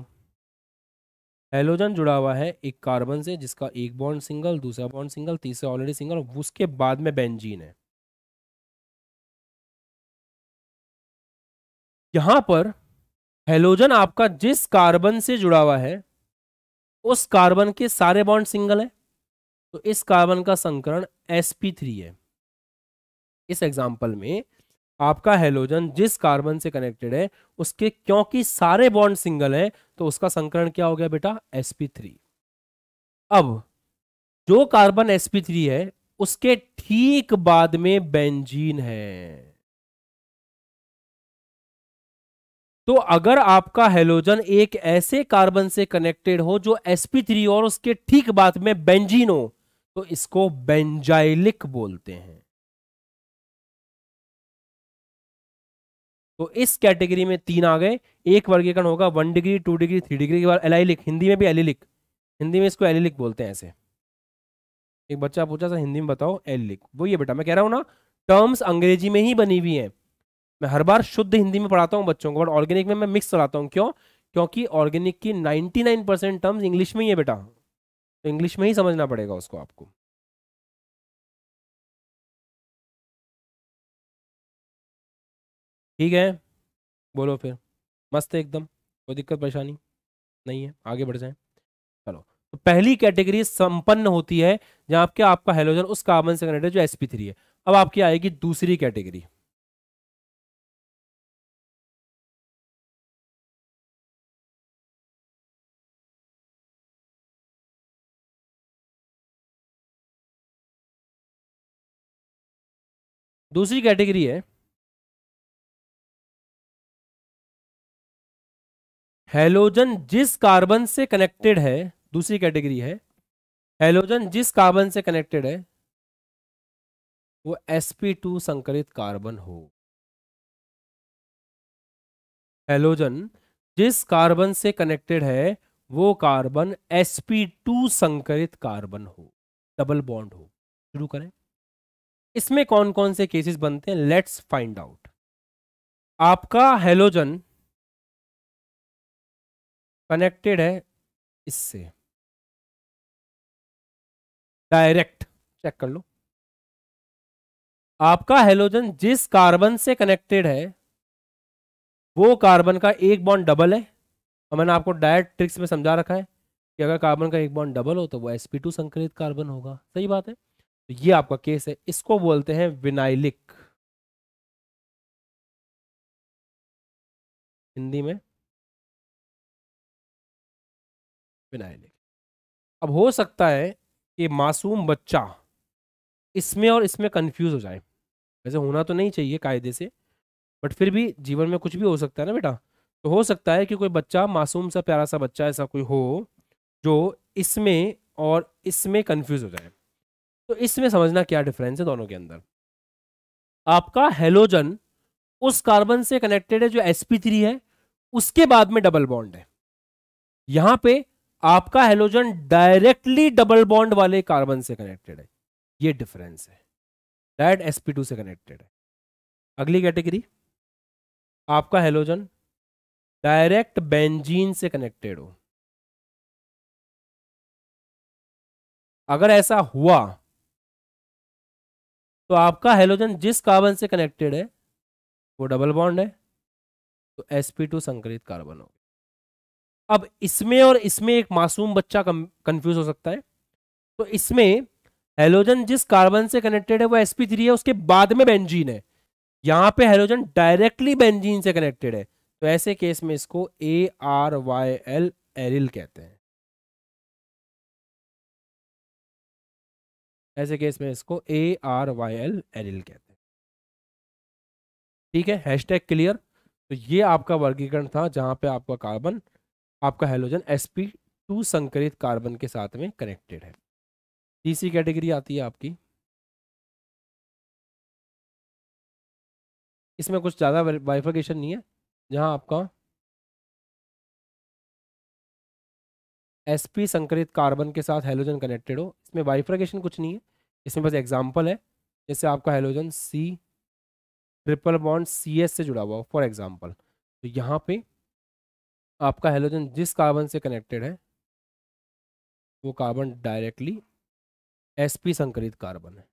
हेलोजन जुड़ा हुआ है एक कार्बन से जिसका एक बॉन्ड सिंगल दूसरा बॉन्ड सिंगल तीसरा ऑलरेडी सिंगल उसके बाद में बेंजीन है यहां पर हेलोजन आपका जिस कार्बन से जुड़ा हुआ है उस कार्बन के सारे बॉन्ड सिंगल है तो इस कार्बन का संकरण sp3 है इस एग्जाम्पल में आपका हेलोजन जिस कार्बन से कनेक्टेड है उसके क्योंकि सारे बॉन्ड सिंगल हैं तो उसका संकरण क्या हो गया बेटा sp3 अब जो कार्बन sp3 है उसके ठीक बाद में बेंजीन है तो अगर आपका हेलोजन एक ऐसे कार्बन से कनेक्टेड हो जो sp3 और उसके ठीक बाद में बेंजीन हो तो इसको बेंजाइलिक बोलते हैं तो इस कैटेगरी में तीन आ गए एक वर्गीकरण होगा one degree two degree three degree के बाद लिख हिंदी में भी एल लिख हिंदी में इसको एलिलिक बोलते हैं ऐसे एक बच्चा पूछा सर हिंदी में बताओ एल लिख वो ये बेटा मैं कह रहा हूँ ना टर्म्स अंग्रेजी में ही बनी हुई है मैं हर बार शुद्ध हिंदी में पढ़ाता हूँ बच्चों को बट ऑर्गेनिक में मैं मिक्स कराता हूँ क्यों क्योंकि ऑर्गेनिक की 99 परसेंट टर्म्स इंग्लिश में ही है बेटा तो इंग्लिश में ही समझना पड़ेगा उसको आपको ठीक है बोलो फिर मस्त है एकदम कोई दिक्कत परेशानी नहीं है आगे बढ़ जाए चलो तो पहली कैटेगरी संपन्न होती है जहां आपके आपका हेलोजन उस कार्बन से कनेक्टेड जो एसपी थ्री है अब आपकी आएगी दूसरी कैटेगरी दूसरी कैटेगरी है हेलोजन जिस कार्बन से कनेक्टेड है दूसरी कैटेगरी है हेलोजन जिस कार्बन से कनेक्टेड है वो sp2 संकरित कार्बन हो हेलोजन जिस कार्बन से कनेक्टेड है वो कार्बन sp2 संकरित कार्बन हो डबल बॉन्ड हो शुरू करें इसमें कौन कौन से केसेस बनते हैं लेट्स फाइंड आउट आपका हेलोजन कनेक्टेड है इससे डायरेक्ट चेक कर लो आपका हेलोजन जिस कार्बन से कनेक्टेड है वो कार्बन का एक बॉन्ड डबल है और मैंने आपको डायरेक्ट ट्रिक्स में समझा रखा है कि अगर कार्बन का एक बॉन्ड डबल हो तो वो sp2 संकलित कार्बन होगा सही बात है तो ये आपका केस है इसको बोलते हैं विनाइलिक हिंदी में विनायलिक अब हो सकता है कि मासूम बच्चा इसमें और इसमें कंफ्यूज हो जाए वैसे होना तो नहीं चाहिए कायदे से बट फिर भी जीवन में कुछ भी हो सकता है ना बेटा तो हो सकता है कि कोई बच्चा मासूम सा प्यारा सा बच्चा ऐसा कोई हो जो इसमें और इसमें कंफ्यूज हो जाए तो इसमें समझना क्या डिफरेंस है दोनों के अंदर आपका हेलोजन उस कार्बन से कनेक्टेड है जो sp3 है उसके बाद में डबल बॉन्ड है यहां पे आपका हेलोजन डायरेक्टली डबल बॉन्ड वाले कार्बन से कनेक्टेड है ये डिफरेंस है दैट sp2 से कनेक्टेड है अगली कैटेगरी आपका हेलोजन डायरेक्ट बेंजीन से कनेक्टेड हो अगर ऐसा हुआ तो आपका हेलोजन जिस कार्बन से कनेक्टेड है वो डबल बॉन्ड है तो sp2 संकरित कार्बन होगा अब इसमें और इसमें एक मासूम बच्चा कंफ्यूज हो सकता है तो इसमें हेलोजन जिस कार्बन से कनेक्टेड है वो एसपी थ्री है उसके बाद में बेंजीन है यहां पे हेलोजन डायरेक्टली बेंजीन से कनेक्टेड है तो ऐसे केस में इसको A R Y L aryl कहते हैं ऐसे केस में इसको A R Y L aryl कहते हैं ठीक है हैशटैग क्लियर तो ये आपका वर्गीकरण था जहां पे आपका कार्बन आपका हेलोजन sp2 संकरित कार्बन के साथ में कनेक्टेड है तीसरी कैटेगरी आती है आपकी इसमें कुछ ज़्यादा वाइफिकेशन नहीं है जहां आपका sp संकरित कार्बन के साथ हेलोजन कनेक्टेड हो इसमें वाइफ्रिकेशन कुछ नहीं है इसमें बस एग्जांपल है जैसे आपका halogen C triple bond C S से जुड़ा हुआ हो फॉर एग्जांपल तो यहाँ पे आपका हेलोजन जिस कार्बन से कनेक्टेड है वो कार्बन डायरेक्टली एसपी संकरित कार्बन है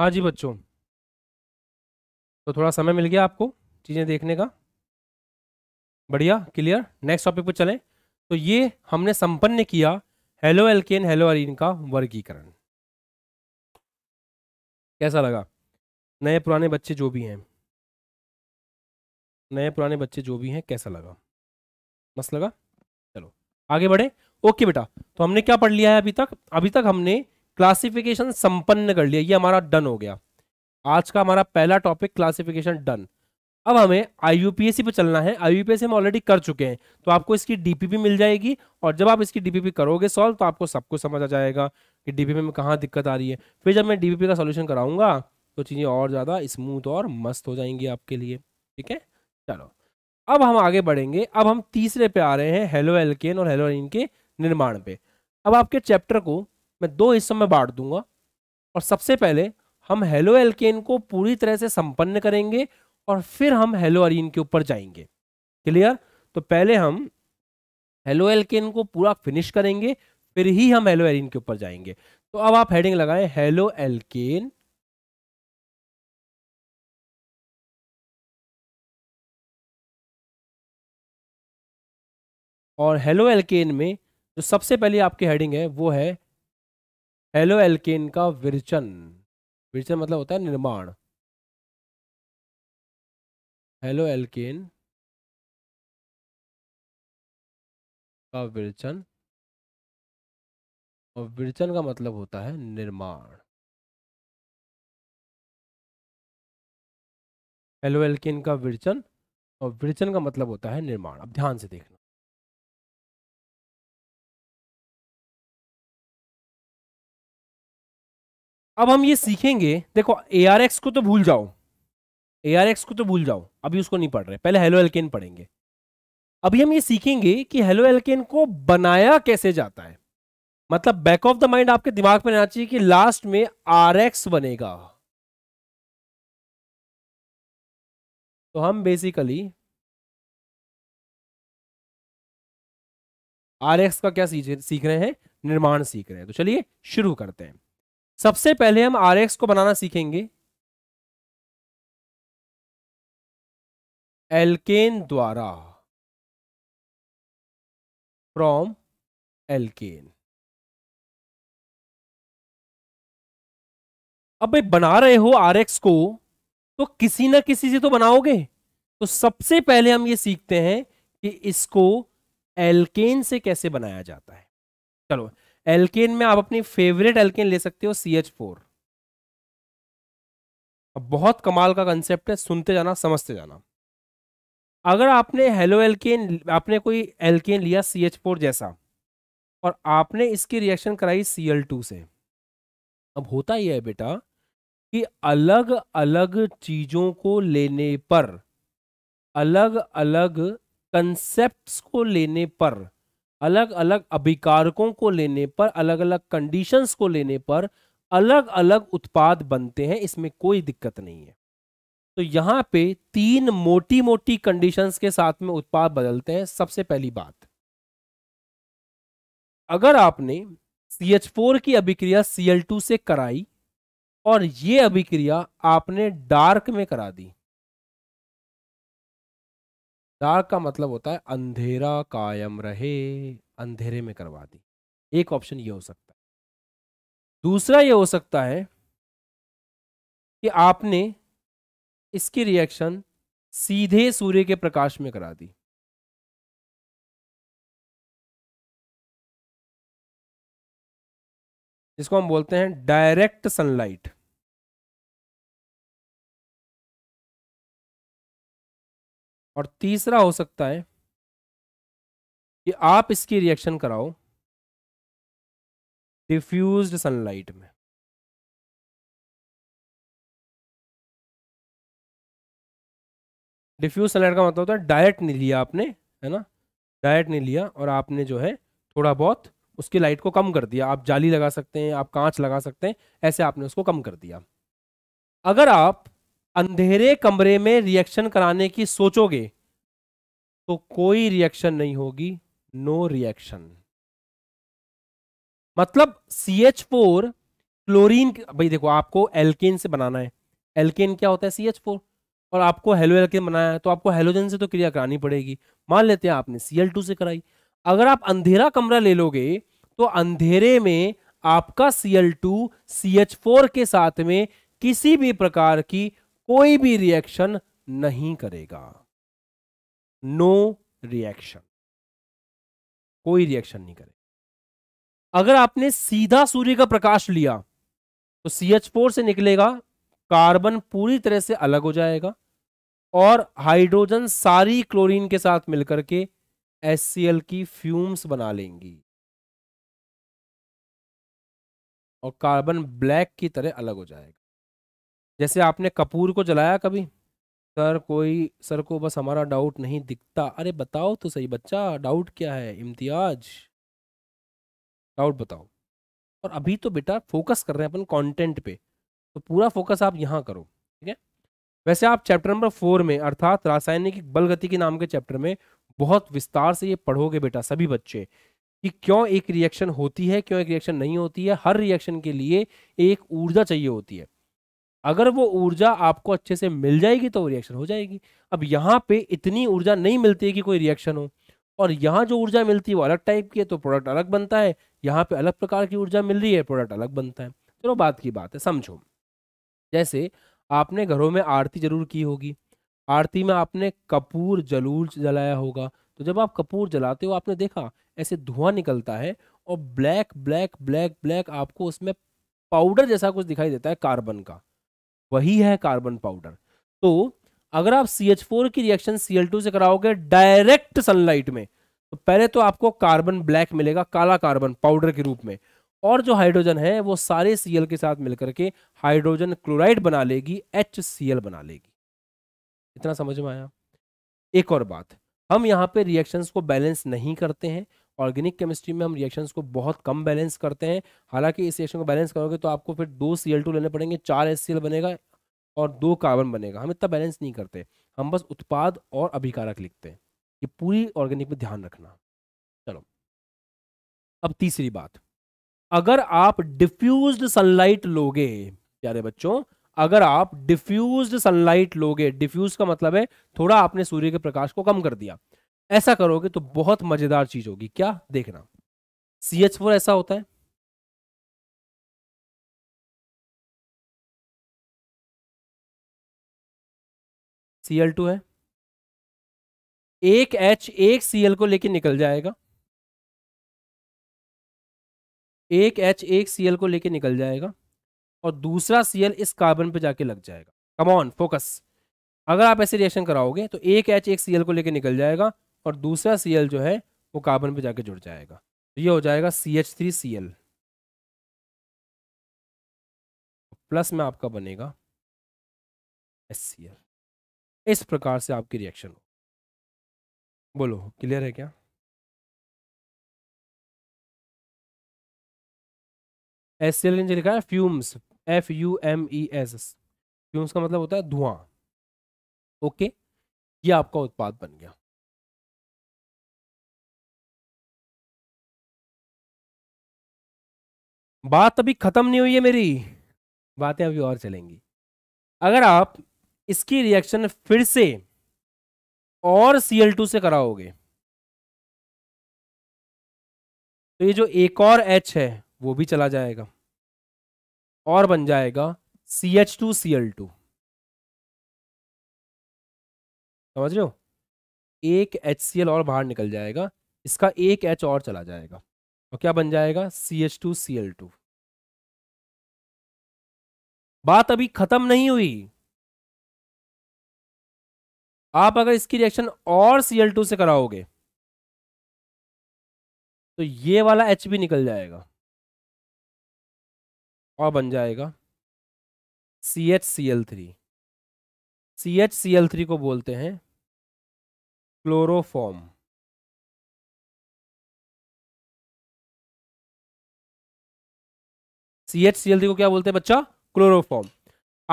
हाँ जी बच्चों तो थोड़ा समय मिल गया आपको चीज़ें देखने का बढ़िया क्लियर नेक्स्ट टॉपिक पर चलें तो ये हमने संपन्न किया हेलो एल्केन हेलो अरिन का वर्गीकरण कैसा लगा नए पुराने बच्चे जो भी हैं नए पुराने बच्चे जो भी हैं कैसा लगा मस्त लगा चलो आगे बढ़े ओके बेटा तो हमने क्या पढ़ लिया है अभी तक अभी तक हमने क्लासिफिकेशन संपन्न कर लिया ये हमारा डन हो गया आज का हमारा पहला टॉपिक क्लासिफिकेशन डन अब हमें आई पे चलना है आई हम ऑलरेडी कर चुके हैं तो आपको इसकी डीपीपी मिल जाएगी और जब आप इसकी डीपीपी करोगे सॉल्व तो आपको सब कुछ समझ आ जाएगा कि डीपीपी में कहाँ दिक्कत आ रही है फिर जब मैं डीपीपी का सॉल्यूशन कराऊंगा तो चीज़ें और ज़्यादा स्मूथ और मस्त हो जाएंगी आपके लिए ठीक है चलो अब हम आगे बढ़ेंगे अब हम तीसरे पे आ रहे हैं हेलो एल्केन और हेलो एन के निर्माण पे अब आपके चैप्टर को मैं दो हिस्सों में बांट दूंगा और सबसे पहले हम हेलो एल्केन को पूरी तरह से संपन्न करेंगे और फिर हम हेलो अरिन के ऊपर जाएंगे क्लियर तो पहले हम हेलो एल्केन को पूरा फिनिश करेंगे फिर ही हम हेलो एरिन के ऊपर जाएंगे तो अब आप हेडिंग लगाएं हेलो एल्केन और हेलो एल्केन में जो सबसे पहले आपकी हेडिंग है वो है हेलो एल्केन का विरचन विरचन मतलब होता है निर्माण हेलो एल्केन का विरचन और विरचन का मतलब होता है निर्माण हेलो एल्केन का विरचन और विरचन का मतलब होता है निर्माण अब ध्यान से देखना अब हम ये सीखेंगे देखो ए को तो भूल जाओ ए को तो भूल जाओ अभी उसको नहीं पढ़ रहे पहले हेलो एल्केन पढ़ेंगे अभी हम ये सीखेंगे कि हेलो एल्केन को बनाया कैसे जाता है मतलब बैक ऑफ द माइंड आपके दिमाग में रहना चाहिए कि लास्ट में आर एक्स बनेगा तो हम बेसिकली आर एक्स का क्या सीख सीख रहे हैं निर्माण सीख रहे हैं तो चलिए शुरू करते हैं सबसे पहले हम आर को बनाना सीखेंगे एल्केन द्वारा फ्रॉम एल्केन अब भाई बना रहे हो आर को तो किसी ना किसी से तो बनाओगे तो सबसे पहले हम ये सीखते हैं कि इसको एल्केन से कैसे बनाया जाता है चलो एल्केन में आप अपनी फेवरेट एल्केन ले सकते हो सी एच फोर बहुत कमाल का कंसेप्ट है सुनते जाना समझते जाना अगर आपने हेलो एल्केन आपने कोई एल्केन लिया सी एच फोर जैसा और आपने इसकी रिएक्शन कराई सी एल टू से अब होता ही है बेटा कि अलग अलग चीज़ों को लेने पर अलग अलग कंसेप्ट्स को लेने पर अलग अलग अभिकारकों को लेने पर अलग अलग कंडीशंस को लेने पर अलग अलग उत्पाद बनते हैं इसमें कोई दिक्कत नहीं है तो यहाँ पे तीन मोटी मोटी कंडीशंस के साथ में उत्पाद बदलते हैं सबसे पहली बात अगर आपने CH4 की अभिक्रिया Cl2 से कराई और ये अभिक्रिया आपने डार्क में करा दी डार्क का मतलब होता है अंधेरा कायम रहे अंधेरे में करवा दी एक ऑप्शन ये हो सकता है दूसरा ये हो सकता है कि आपने इसकी रिएक्शन सीधे सूर्य के प्रकाश में करा दी जिसको हम बोलते हैं डायरेक्ट सनलाइट और तीसरा हो सकता है कि आप इसकी रिएक्शन कराओ डिफ्यूज सनलाइट में डिफ्यूज सनलाइट का मतलब होता है डायरेक्ट नहीं लिया आपने है ना डायरेक्ट नहीं लिया और आपने जो है थोड़ा बहुत उसकी लाइट को कम कर दिया आप जाली लगा सकते हैं आप कांच लगा सकते हैं ऐसे आपने उसको कम कर दिया अगर आप अंधेरे कमरे में रिएक्शन कराने की सोचोगे तो कोई रिएक्शन नहीं होगी नो रिएक्शन मतलब सी एच फोर क्लोरीन भाई देखो आपको एल्केन से बनाना है एल्केन क्या होता है सी एच फोर और आपको हेलो एल्केन बनाया है तो आपको हेलोजन से तो क्रिया करानी पड़ेगी मान लेते हैं आपने सी एल टू से कराई अगर आप अंधेरा कमरा ले लोगे तो अंधेरे में आपका C L two C H four के साथ में किसी भी प्रकार की कोई भी रिएक्शन नहीं करेगा नो रिएक्शन कोई रिएक्शन नहीं करेगा अगर आपने सीधा सूर्य का प्रकाश लिया तो सी एच फोर से निकलेगा कार्बन पूरी तरह से अलग हो जाएगा और हाइड्रोजन सारी क्लोरीन के साथ मिलकर के एल की फ्यूम्स बना लेंगी और कार्बन ब्लैक की तरह अलग हो जाएगा जैसे आपने कपूर को जलाया कभी सर कोई सर को बस हमारा डाउट नहीं दिखता अरे बताओ तो सही बच्चा डाउट क्या है इम्तियाज डाउट बताओ और अभी तो बेटा फोकस कर रहे हैं अपन कंटेंट पे तो पूरा फोकस आप यहाँ करो ठीक है वैसे आप चैप्टर नंबर फोर में अर्थात रासायनिक बलगति के नाम के चैप्टर में बहुत विस्तार से ये पढ़ोगे बेटा सभी बच्चे कि क्यों एक रिएक्शन होती है क्यों एक रिएक्शन नहीं होती है हर रिएक्शन के लिए एक ऊर्जा चाहिए होती है अगर वो ऊर्जा आपको अच्छे से मिल जाएगी तो रिएक्शन हो जाएगी अब यहाँ पे इतनी ऊर्जा नहीं मिलती है कि कोई रिएक्शन हो और यहाँ जो ऊर्जा मिलती है वो अलग टाइप की है तो प्रोडक्ट अलग बनता है यहाँ पे अलग प्रकार की ऊर्जा मिल रही है प्रोडक्ट अलग बनता है चलो बात की बात है समझो जैसे आपने घरों में आरती जरूर की होगी आरती में आपने कपूर जलूर जलाया होगा तो जब आप कपूर जलाते हो आपने देखा ऐसे धुआं निकलता है और ब्लैक ब्लैक ब्लैक ब्लैक आपको उसमें पाउडर जैसा कुछ दिखाई देता है कार्बन का वही है कार्बन पाउडर तो अगर आप सी एच फोर की रिएक्शन सी एल टू से कराओगे डायरेक्ट सनलाइट में तो पहले तो आपको कार्बन ब्लैक मिलेगा काला कार्बन पाउडर के रूप में और जो हाइड्रोजन है वो सारे सी एल के साथ मिलकर के हाइड्रोजन क्लोराइड बना लेगी एच सी एल बना लेगी इतना समझ में आया एक और बात हम यहाँ पे रिएक्शंस को बैलेंस नहीं करते हैं ऑर्गेनिक केमिस्ट्री में हम रिएक्शंस को बहुत कम बैलेंस करते हैं हालांकि इस रिएक्शन को बैलेंस करोगे तो आपको फिर दो सी लेने पड़ेंगे चार एस बनेगा और दो कार्बन बनेगा हम इतना बैलेंस नहीं करते हम बस उत्पाद और अभिकारक लिखते हैं ये पूरी ऑर्गेनिक में ध्यान रखना चलो अब तीसरी बात अगर आप डिफ्यूज सनलाइट लोगे प्यारे बच्चों अगर आप डिफ्यूज सनलाइट लोगे डिफ्यूज का मतलब है थोड़ा आपने सूर्य के प्रकाश को कम कर दिया ऐसा करोगे तो बहुत मजेदार चीज होगी क्या देखना सी एच फोर ऐसा होता है सी एल टू है एक एच एक सी एल को लेके निकल जाएगा एक एच एक सी एल को लेके निकल जाएगा और दूसरा सी एल इस कार्बन पे जाके लग जाएगा कम ऑन फोकस अगर आप ऐसे रिएक्शन कराओगे तो एक एच एक सी एल को लेके निकल जाएगा और दूसरा सी जो है वो कार्बन पे जाके जुड़ जाएगा तो ये हो जाएगा C H three C L plus में आपका बनेगा एस सी एल इस प्रकार से आपकी रिएक्शन हो बोलो क्लियर है क्या एस सी एल ने लिखा है fumes F U M E S fumes का मतलब होता है धुआं ओके ये आपका उत्पाद बन गया बात अभी ख़त्म नहीं हुई है मेरी बातें अभी और चलेंगी अगर आप इसकी रिएक्शन फिर से और Cl2 से कराओगे तो ये जो एक और H है वो भी चला जाएगा और बन जाएगा CH2Cl2 समझ रहे हो एक HCl और बाहर निकल जाएगा इसका एक H और चला जाएगा और क्या बन जाएगा C H two C L two बात अभी खत्म नहीं हुई आप अगर इसकी रिएक्शन और सी टू से कराओगे तो ये वाला एच भी निकल जाएगा और बन जाएगा C H C L three C H C L three को बोलते हैं chloroform C H C L three को क्या बोलते हैं बच्चा क्लोरोफॉर्म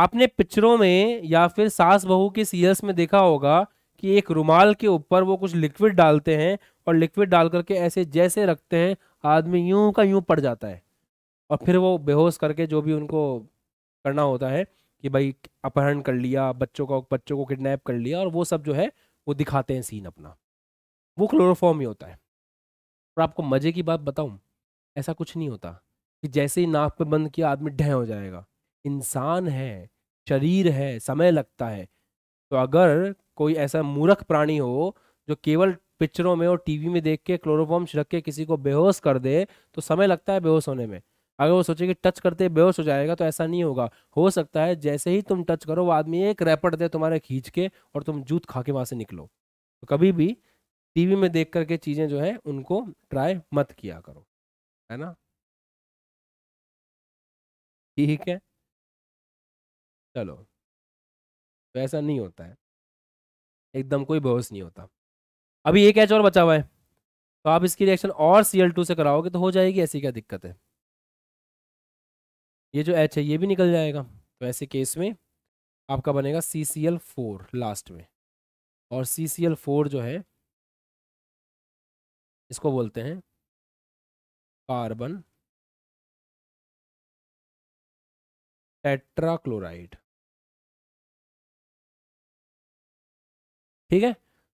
आपने पिक्चरों में या फिर सास बहू के सीरियल्स में देखा होगा कि एक रुमाल के ऊपर वो कुछ लिक्विड डालते हैं और लिक्विड डाल करके ऐसे जैसे रखते हैं आदमी यूं का यूं पड़ जाता है और फिर वो बेहोश करके जो भी उनको करना होता है कि भाई अपहरण कर लिया बच्चों का बच्चों को किडनैप कर लिया और वो सब जो है वो दिखाते हैं सीन अपना वो क्लोरोफॉर्म ही होता है और आपको मज़े की बात बताऊँ ऐसा कुछ नहीं होता कि जैसे ही नाक पर बंद किया आदमी ढह हो जाएगा इंसान है शरीर है समय लगता है तो अगर कोई ऐसा मूर्ख प्राणी हो जो केवल पिक्चरों में और टीवी में देख के क्लोरोफॉर्म छिड़क के किसी को बेहोश कर दे तो समय लगता है बेहोश होने में अगर वो सोचे कि टच करते बेहोश हो जाएगा तो ऐसा नहीं होगा हो सकता है जैसे ही तुम टच करो वो आदमी एक रैपट दे तुम्हारे खींच के और तुम जूत खा के वहाँ से निकलो तो कभी भी टीवी में देख करके चीज़ें जो है उनको ट्राई मत किया करो है ना ठीक है चलो तो ऐसा नहीं होता है एकदम कोई बहस नहीं होता अभी एक एच और बचा हुआ है तो आप इसकी रिएक्शन और सी एल टू से कराओगे तो हो जाएगी ऐसी क्या दिक्कत है ये जो एच है ये भी निकल जाएगा तो ऐसे केस में आपका बनेगा C C L four last में और सी सी एल फोर जो है इसको बोलते हैं कार्बन टेट्राक्लोराइड ठीक है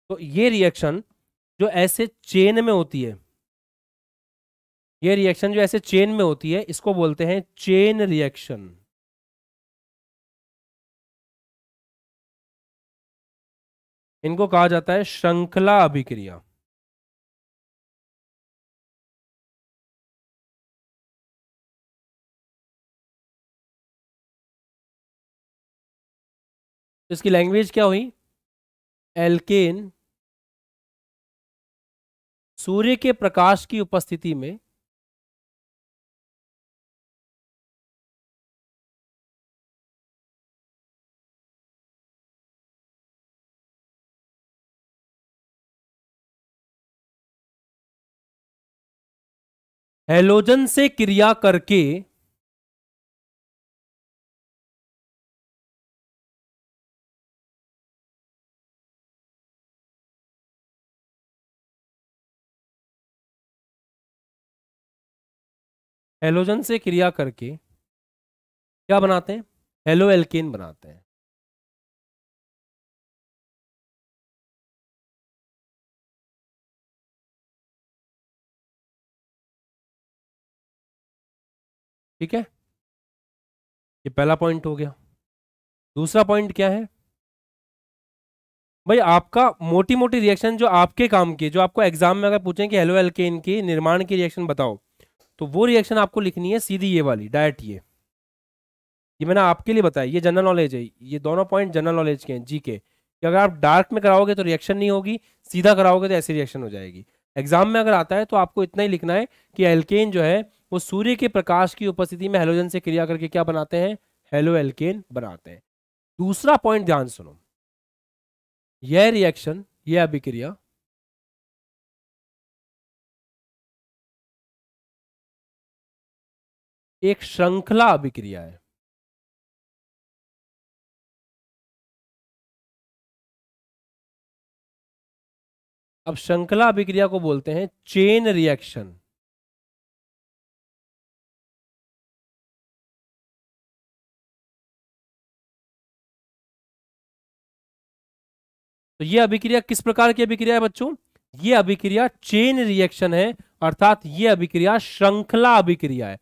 तो ये रिएक्शन जो ऐसे चेन में होती है ये रिएक्शन जो ऐसे चेन में होती है इसको बोलते हैं चेन रिएक्शन इनको कहा जाता है श्रृंखला अभिक्रिया तो इसकी लैंग्वेज क्या हुई एल्केन सूर्य के प्रकाश की उपस्थिति में हेलोजन से क्रिया करके हेलोजन से क्रिया करके क्या बनाते हैं हेलो एल्केन बनाते हैं ठीक है ये पहला पॉइंट हो गया दूसरा पॉइंट क्या है भाई आपका मोटी मोटी रिएक्शन जो आपके काम की जो आपको एग्जाम में अगर पूछें कि हेलो एल्केन की निर्माण की रिएक्शन बताओ तो वो रिएक्शन आपको लिखनी है सीधी ये वाली डायरेक्ट ये ये मैंने आपके लिए बताया ये जनरल नॉलेज है ये दोनों पॉइंट जनरल नॉलेज के हैं जी के कि अगर आप डार्क में कराओगे तो रिएक्शन नहीं होगी सीधा कराओगे तो ऐसी रिएक्शन हो जाएगी एग्जाम में अगर आता है तो आपको इतना ही लिखना है कि एल्केन जो है वो सूर्य के प्रकाश की उपस्थिति में हेलोजन से क्रिया करके क्या बनाते हैं हेलो एल्केन बनाते हैं दूसरा पॉइंट ध्यान सुनो यह रिएक्शन यह अभिक्रिया एक श्रृंखला अभिक्रिया है अब श्रृंखला अभिक्रिया को बोलते हैं चेन रिएक्शन तो यह अभिक्रिया किस प्रकार की अभिक्रिया है बच्चों यह अभिक्रिया चेन रिएक्शन है अर्थात यह अभिक्रिया श्रृंखला अभिक्रिया है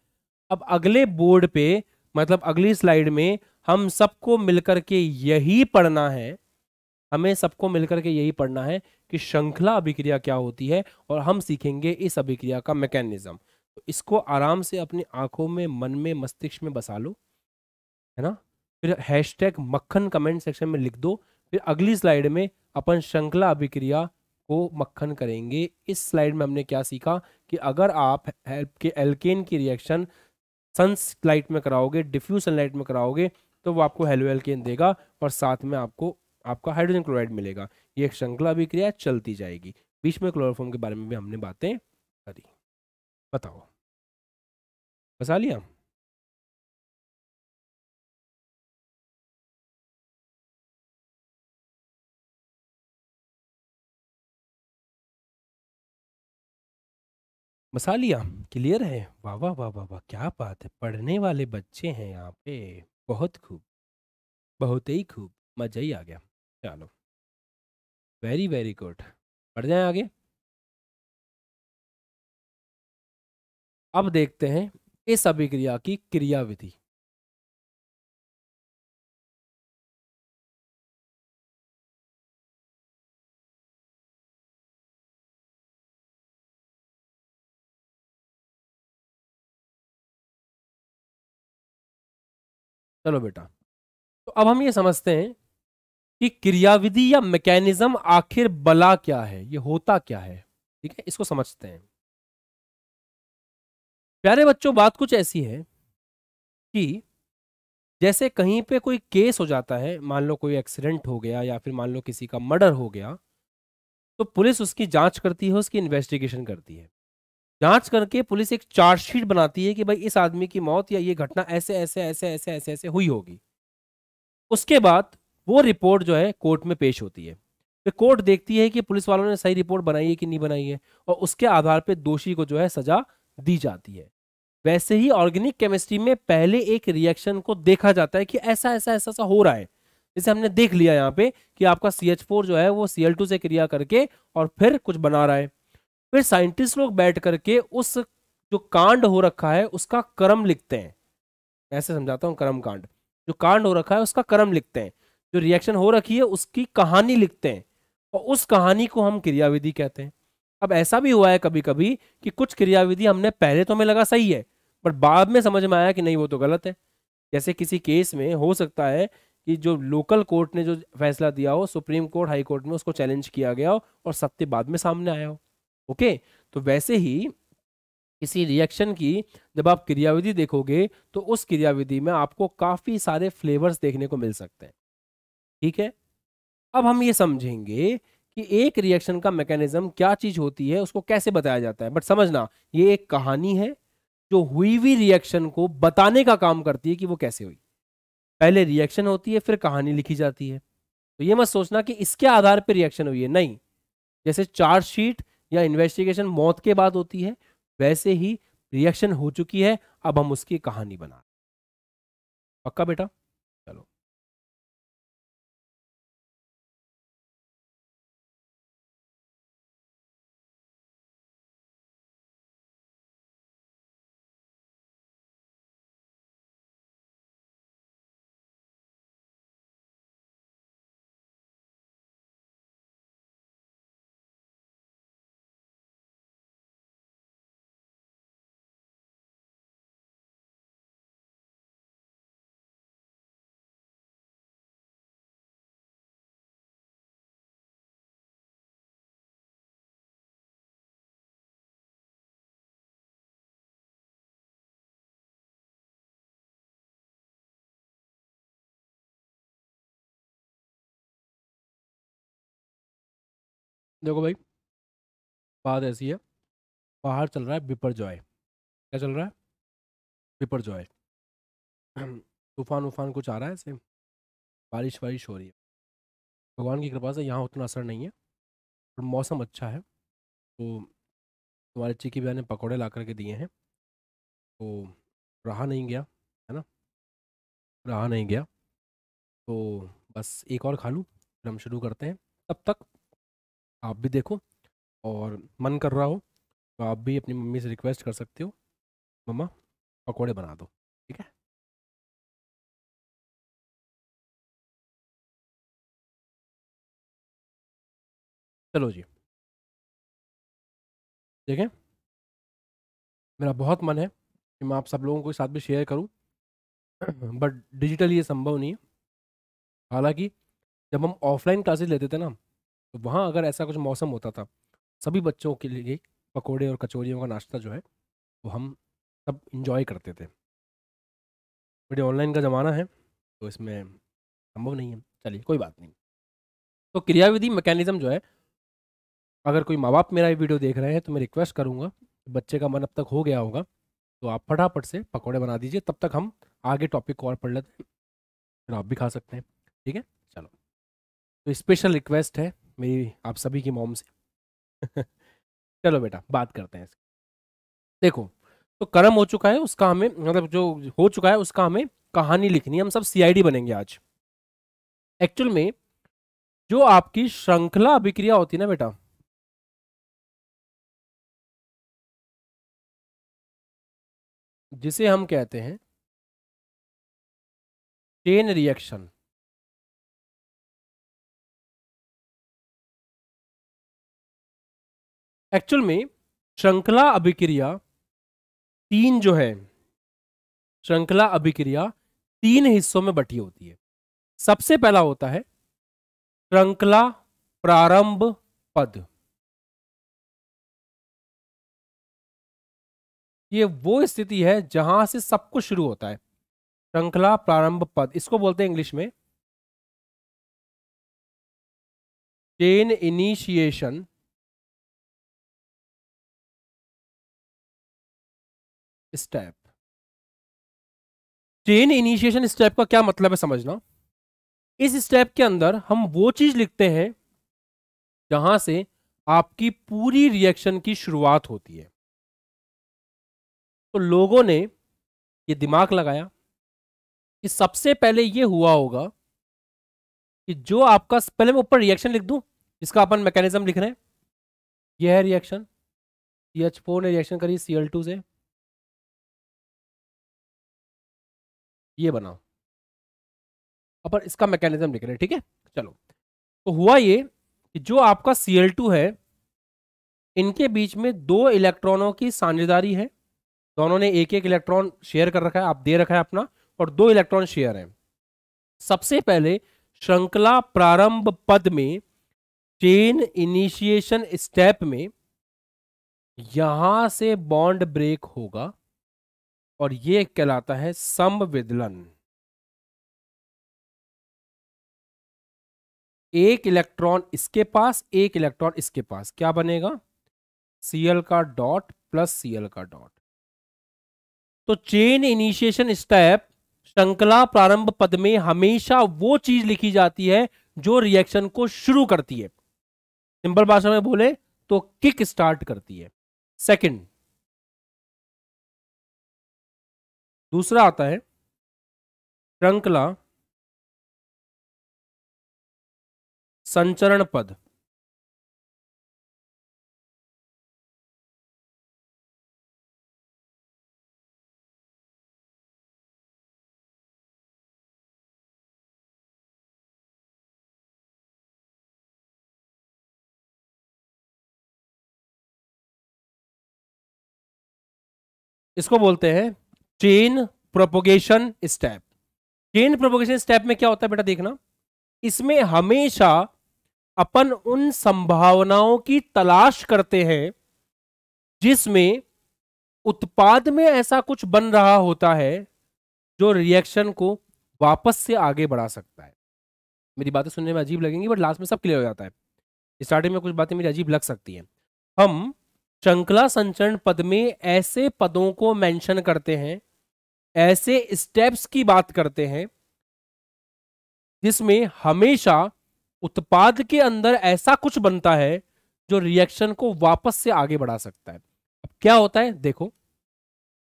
अब अगले बोर्ड पे मतलब अगली स्लाइड में हम सबको मिलकर के यही पढ़ना है हमें सबको मिलकर के यही पढ़ना है कि श्रृंखला अभिक्रिया क्या होती है और हम सीखेंगे इस अभिक्रिया का मैकेनिज्म तो इसको आराम से अपनी आंखों में मन में मस्तिष्क में बसा लो है ना फिर हैश मक्खन कमेंट सेक्शन में लिख दो फिर अगली स्लाइड में अपन श्रृंखला अभिक्रिया को मक्खन करेंगे इस स्लाइड में हमने क्या सीखा कि अगर आप के एल्केन की रिएक्शन लाइट में कराओगे डिफ्यूज सनलाइट में कराओगे तो वो आपको हेलो एल्केन देगा और साथ में आपको आपका हाइड्रोजन क्लोराइड मिलेगा ये एक श्रृंखला अभिक्रिया चलती जाएगी बीच में क्लोरोफॉर्म के बारे में भी हमने बातें करी बताओ बसा लिया मसालिया क्लियर है वाह वाह वाह वाह वाह क्या बात है पढ़ने वाले बच्चे हैं यहाँ पे बहुत खूब बहुत ही खूब मजा ही आ गया चलो वेरी वेरी गुड पढ़ जाए आगे अब देखते हैं इस अभिक्रिया की क्रियाविधि चलो बेटा तो अब हम ये समझते हैं कि क्रियाविधि या मैकेनिज्म आखिर बला क्या है ये होता क्या है ठीक है इसको समझते हैं प्यारे बच्चों बात कुछ ऐसी है कि जैसे कहीं पे कोई केस हो जाता है मान लो कोई एक्सीडेंट हो गया या फिर मान लो किसी का मर्डर हो गया तो पुलिस उसकी जांच करती है उसकी इन्वेस्टिगेशन करती है जांच करके पुलिस एक चार्जशीट बनाती है कि भाई इस आदमी की मौत या ये घटना ऐसे ऐसे ऐसे ऐसे ऐसे ऐसे हुई होगी उसके बाद वो रिपोर्ट जो है कोर्ट में पेश होती है फिर तो कोर्ट देखती है कि पुलिस वालों ने सही रिपोर्ट बनाई है कि नहीं बनाई है और उसके आधार पर दोषी को जो है सजा दी जाती है वैसे ही ऑर्गेनिक केमिस्ट्री में पहले एक रिएक्शन को देखा जाता है कि ऐसा ऐसा ऐसा ऐसा हो रहा है जैसे हमने देख लिया यहाँ पे कि आपका सी जो है वो सी से क्रिया करके और फिर कुछ बना रहा है फिर साइंटिस्ट लोग बैठ करके उस जो कांड हो रखा है उसका कर्म लिखते हैं ऐसे समझाता हूँ कर्म कांड जो कांड हो रखा है उसका कर्म लिखते हैं जो रिएक्शन हो रखी है उसकी कहानी लिखते हैं और उस कहानी को हम क्रियाविधि कहते हैं अब ऐसा भी हुआ है कभी कभी कि कुछ क्रियाविधि हमने पहले तो हमें लगा सही है बट बाद में समझ में आया कि नहीं वो तो गलत है जैसे किसी केस में हो सकता है कि जो लोकल कोर्ट ने जो फैसला दिया हो सुप्रीम कोर्ट हाई कोर्ट में उसको चैलेंज किया गया हो और सत्य बाद में सामने आया हो ओके तो वैसे ही किसी रिएक्शन की जब आप क्रियाविधि देखोगे तो उस क्रियाविधि में आपको काफ़ी सारे फ्लेवर्स देखने को मिल सकते हैं ठीक है अब हम ये समझेंगे कि एक रिएक्शन का मैकेनिज्म क्या चीज़ होती है उसको कैसे बताया जाता है बट समझना ये एक कहानी है जो हुई हुई रिएक्शन को बताने का काम करती है कि वो कैसे हुई पहले रिएक्शन होती है फिर कहानी लिखी जाती है तो ये मत सोचना कि इसके आधार पर रिएक्शन हुई है नहीं जैसे चार्जशीट या इन्वेस्टिगेशन मौत के बाद होती है वैसे ही रिएक्शन हो चुकी है अब हम उसकी कहानी बना पक्का बेटा देखो भाई बात ऐसी है बाहर चल रहा है बिपर जॉय क्या चल रहा है बिपर जॉय तूफान वूफान कुछ आ रहा है ऐसे बारिश वारिश हो रही है भगवान की कृपा से यहाँ उतना असर नहीं है और मौसम अच्छा है तो तुम्हारे चिकी भैया ने पकौड़े ला करके दिए हैं तो रहा नहीं गया है ना रहा नहीं गया तो बस एक और खा लूँ फिर हम शुरू करते हैं तब तक आप भी देखो और मन कर रहा हो तो आप भी अपनी मम्मी से रिक्वेस्ट कर सकते हो मम्मा पकौड़े बना दो ठीक है चलो जी ठीक है मेरा बहुत मन है कि मैं आप सब लोगों को साथ में शेयर करूं बट डिजिटल ये संभव नहीं है हालांकि जब हम ऑफलाइन क्लासेस लेते थे ना तो वहाँ अगर ऐसा कुछ मौसम होता था सभी बच्चों के लिए पकोड़े और कचौरियों का नाश्ता जो है वो हम सब इंजॉय करते थे बट ऑनलाइन का ज़माना है तो इसमें संभव नहीं है चलिए कोई बात नहीं तो क्रियाविधि मैकेनिज़्म जो है अगर कोई माँ बाप मेरा ये वीडियो देख रहे हैं तो मैं रिक्वेस्ट करूँगा बच्चे का मन अब तक हो गया होगा तो आप फटाफट से पकौड़े बना दीजिए तब तक हम आगे टॉपिक को और पढ़ लेते हैं फिर आप भी खा सकते हैं ठीक है चलो तो स्पेशल रिक्वेस्ट है मेरी आप सभी की मॉम से चलो बेटा बात करते हैं देखो तो कर्म हो चुका है उसका हमें मतलब जो हो चुका है उसका हमें कहानी लिखनी हम सब सीआईडी बनेंगे आज एक्चुअल में जो आपकी श्रृंखला अभिक्रिया होती है ना बेटा जिसे हम कहते हैं चेन रिएक्शन एक्चुअल में श्रृंखला अभिक्रिया तीन जो है श्रृंखला अभिक्रिया तीन हिस्सों में बटी होती है सबसे पहला होता है श्रृंखला प्रारंभ पद ये वो स्थिति है जहां से सब कुछ शुरू होता है श्रृंखला प्रारंभ पद इसको बोलते हैं इंग्लिश में chain initiation step chain initiation step का क्या मतलब है समझना इस स्टेप के अंदर हम वो चीज लिखते हैं जहां से आपकी पूरी रिएक्शन की शुरुआत होती है तो लोगों ने ये दिमाग लगाया कि सबसे पहले ये हुआ होगा कि जो आपका पहले मैं ऊपर रिएक्शन लिख दूं जिसका अपन मैकेनिज्म लिख रहे हैं यह है रिएक्शन सी एच फोर ने रिएक्शन करी सी एल टू से ये बनाओ अपन इसका मैकेनिज्म लिख रहे हैं ठीक है चलो तो हुआ ये कि जो आपका Cl2 है इनके बीच में दो इलेक्ट्रॉनों की साझेदारी है दोनों ने एक एक इलेक्ट्रॉन शेयर कर रखा है आप दे रखा है अपना और दो इलेक्ट्रॉन शेयर हैं सबसे पहले श्रृंखला प्रारंभ पद में चेन इनिशिएशन स्टेप में यहां से बॉन्ड ब्रेक होगा और ये कहलाता है समविदलन एक इलेक्ट्रॉन इसके पास एक इलेक्ट्रॉन इसके पास क्या बनेगा सीएल का डॉट प्लस सीएल का डॉट तो चेन इनिशिएशन स्टेप श्रृंखला प्रारंभ पद में हमेशा वो चीज लिखी जाती है जो रिएक्शन को शुरू करती है सिंपल भाषा में बोले तो किक स्टार्ट करती है सेकंड दूसरा आता है श्रृंखला संचरण पद इसको बोलते हैं chain propagation step chain propagation step में क्या होता है बेटा देखना इसमें हमेशा अपन उन संभावनाओं की तलाश करते हैं जिसमें उत्पाद में ऐसा कुछ बन रहा होता है जो रिएक्शन को वापस से आगे बढ़ा सकता है मेरी बातें सुनने में अजीब लगेंगी बट लास्ट में सब क्लियर हो जाता है स्टार्टिंग में कुछ बातें मेरी अजीब लग सकती हैं हम श्रृंखला संचरण पद में ऐसे पदों को मेंशन करते हैं ऐसे स्टेप्स की बात करते हैं जिसमें हमेशा उत्पाद के अंदर ऐसा कुछ बनता है जो रिएक्शन को वापस से आगे बढ़ा सकता है अब क्या होता है देखो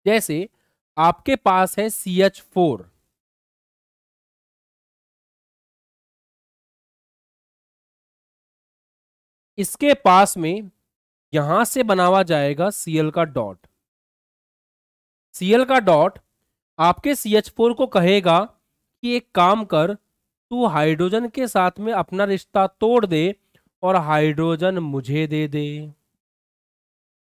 जैसे आपके पास है सी एच फोर इसके पास में यहां से बनावा जाएगा सीएल का डॉट सीएल का डॉट आपके सी एच फोर को कहेगा कि एक काम कर तू हाइड्रोजन के साथ में अपना रिश्ता तोड़ दे और हाइड्रोजन मुझे दे दे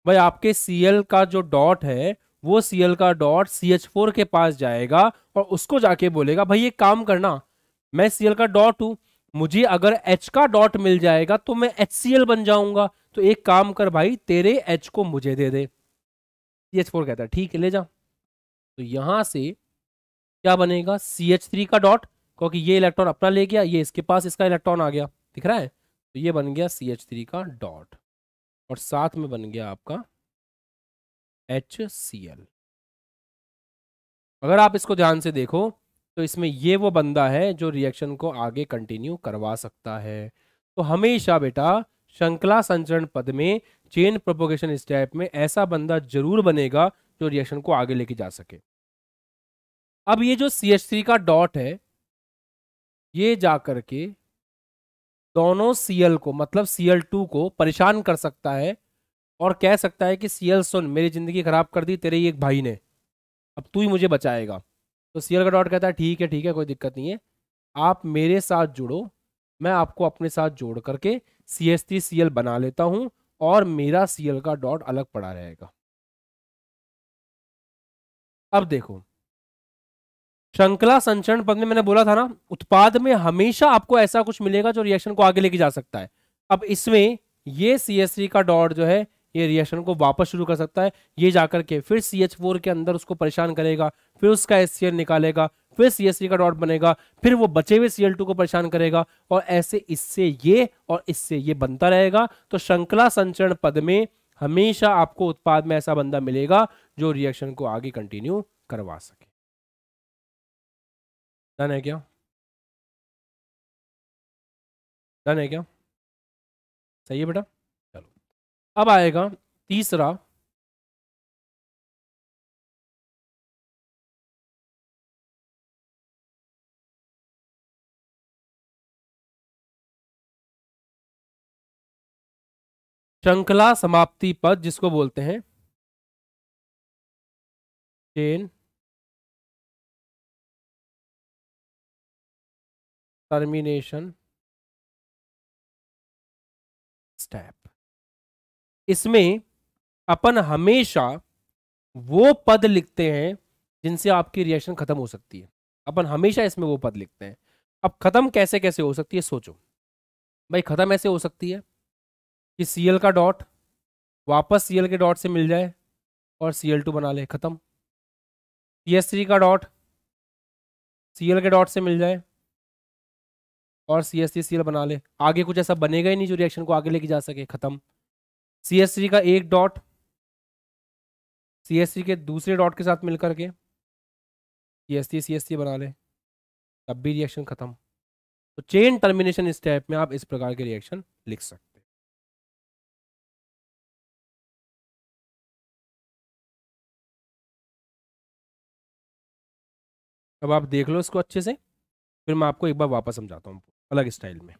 भाई आपके सी एल का जो डॉट है वो सी एल का डॉट सी एच फोर के पास जाएगा और उसको जाके बोलेगा भाई एक काम करना मैं सी एल का डॉट हूँ मुझे अगर एच का डॉट मिल जाएगा तो मैं एच सी एल बन जाऊंगा तो एक काम कर भाई तेरे एच को मुझे दे दे सी एच फोर कहता है ठीक है ले जा तो यहां से क्या बनेगा सी एच थ्री का डॉट क्योंकि ये इलेक्ट्रॉन अपना ले गया ये इसके पास इसका इलेक्ट्रॉन आ गया दिख रहा है तो ये बन गया सी एच थ्री का डॉट और साथ में बन गया आपका एच सी एल अगर आप इसको ध्यान से देखो तो इसमें ये वो बंदा है जो रिएक्शन को आगे कंटिन्यू करवा सकता है तो हमेशा बेटा श्रृंखला संचरण पद में चेन प्रोपोगेशन स्टेप में ऐसा बंदा जरूर बनेगा जो रिएक्शन को आगे लेके जा सके अब ये जो सी एच थ्री का डॉट है ये जा करके दोनों सीएल को मतलब सीएल टू को परेशान कर सकता है और कह सकता है कि सीएल सुन मेरी ज़िंदगी ख़राब कर दी तेरे ही एक भाई ने अब तू ही मुझे बचाएगा तो सीएल का डॉट कहता है ठीक है ठीक है कोई दिक्कत नहीं है आप मेरे साथ जुड़ो मैं आपको अपने साथ जोड़ करके C S three C L बना लेता हूँ और मेरा सी एल का डॉट अलग पड़ा रहेगा अब देखो श्रृंखला संचरण पद में मैंने बोला था ना उत्पाद में हमेशा आपको ऐसा कुछ मिलेगा जो रिएक्शन को आगे लेके जा सकता है अब इसमें ये सी का डॉट जो है ये रिएक्शन को वापस शुरू कर सकता है ये जाकर के फिर सी एच फोर के अंदर उसको परेशान करेगा फिर उसका एस सी एल निकालेगा फिर सी एस का डॉट बनेगा फिर वो बचे हुए सी एल टू को परेशान करेगा और ऐसे इससे ये और इससे ये बनता रहेगा तो श्रृंखला संचरण पद में हमेशा आपको उत्पाद में ऐसा बंदा मिलेगा जो रिएक्शन को आगे कंटिन्यू करवा सके डन है क्या डन है क्या सही है बेटा चलो अब आएगा तीसरा श्रृंखला समाप्ति पद जिसको बोलते हैं चेन टर्मिनेशन स्टेप इसमें अपन हमेशा वो पद लिखते हैं जिनसे आपकी रिएक्शन खत्म हो सकती है अपन हमेशा इसमें वो पद लिखते हैं अब खत्म कैसे कैसे हो सकती है सोचो भाई खत्म ऐसे हो सकती है कि सी का डॉट वापस सी के डॉट से मिल जाए और सी टू बना ले ख़त्म सी का डॉट सी के डॉट से मिल जाए और सी एस सी बना ले आगे कुछ ऐसा बनेगा ही नहीं जो रिएक्शन को आगे लेके जा सके ख़त्म सी का एक डॉट सी के दूसरे डॉट के साथ मिल करके सी एस बना ले तब भी रिएक्शन ख़त्म तो चेन टर्मिनेशन स्टेप में आप इस प्रकार के रिएक्शन लिख सकते अब आप देख लो इसको अच्छे से फिर मैं आपको एक बार वापस समझाता हूँ अलग स्टाइल में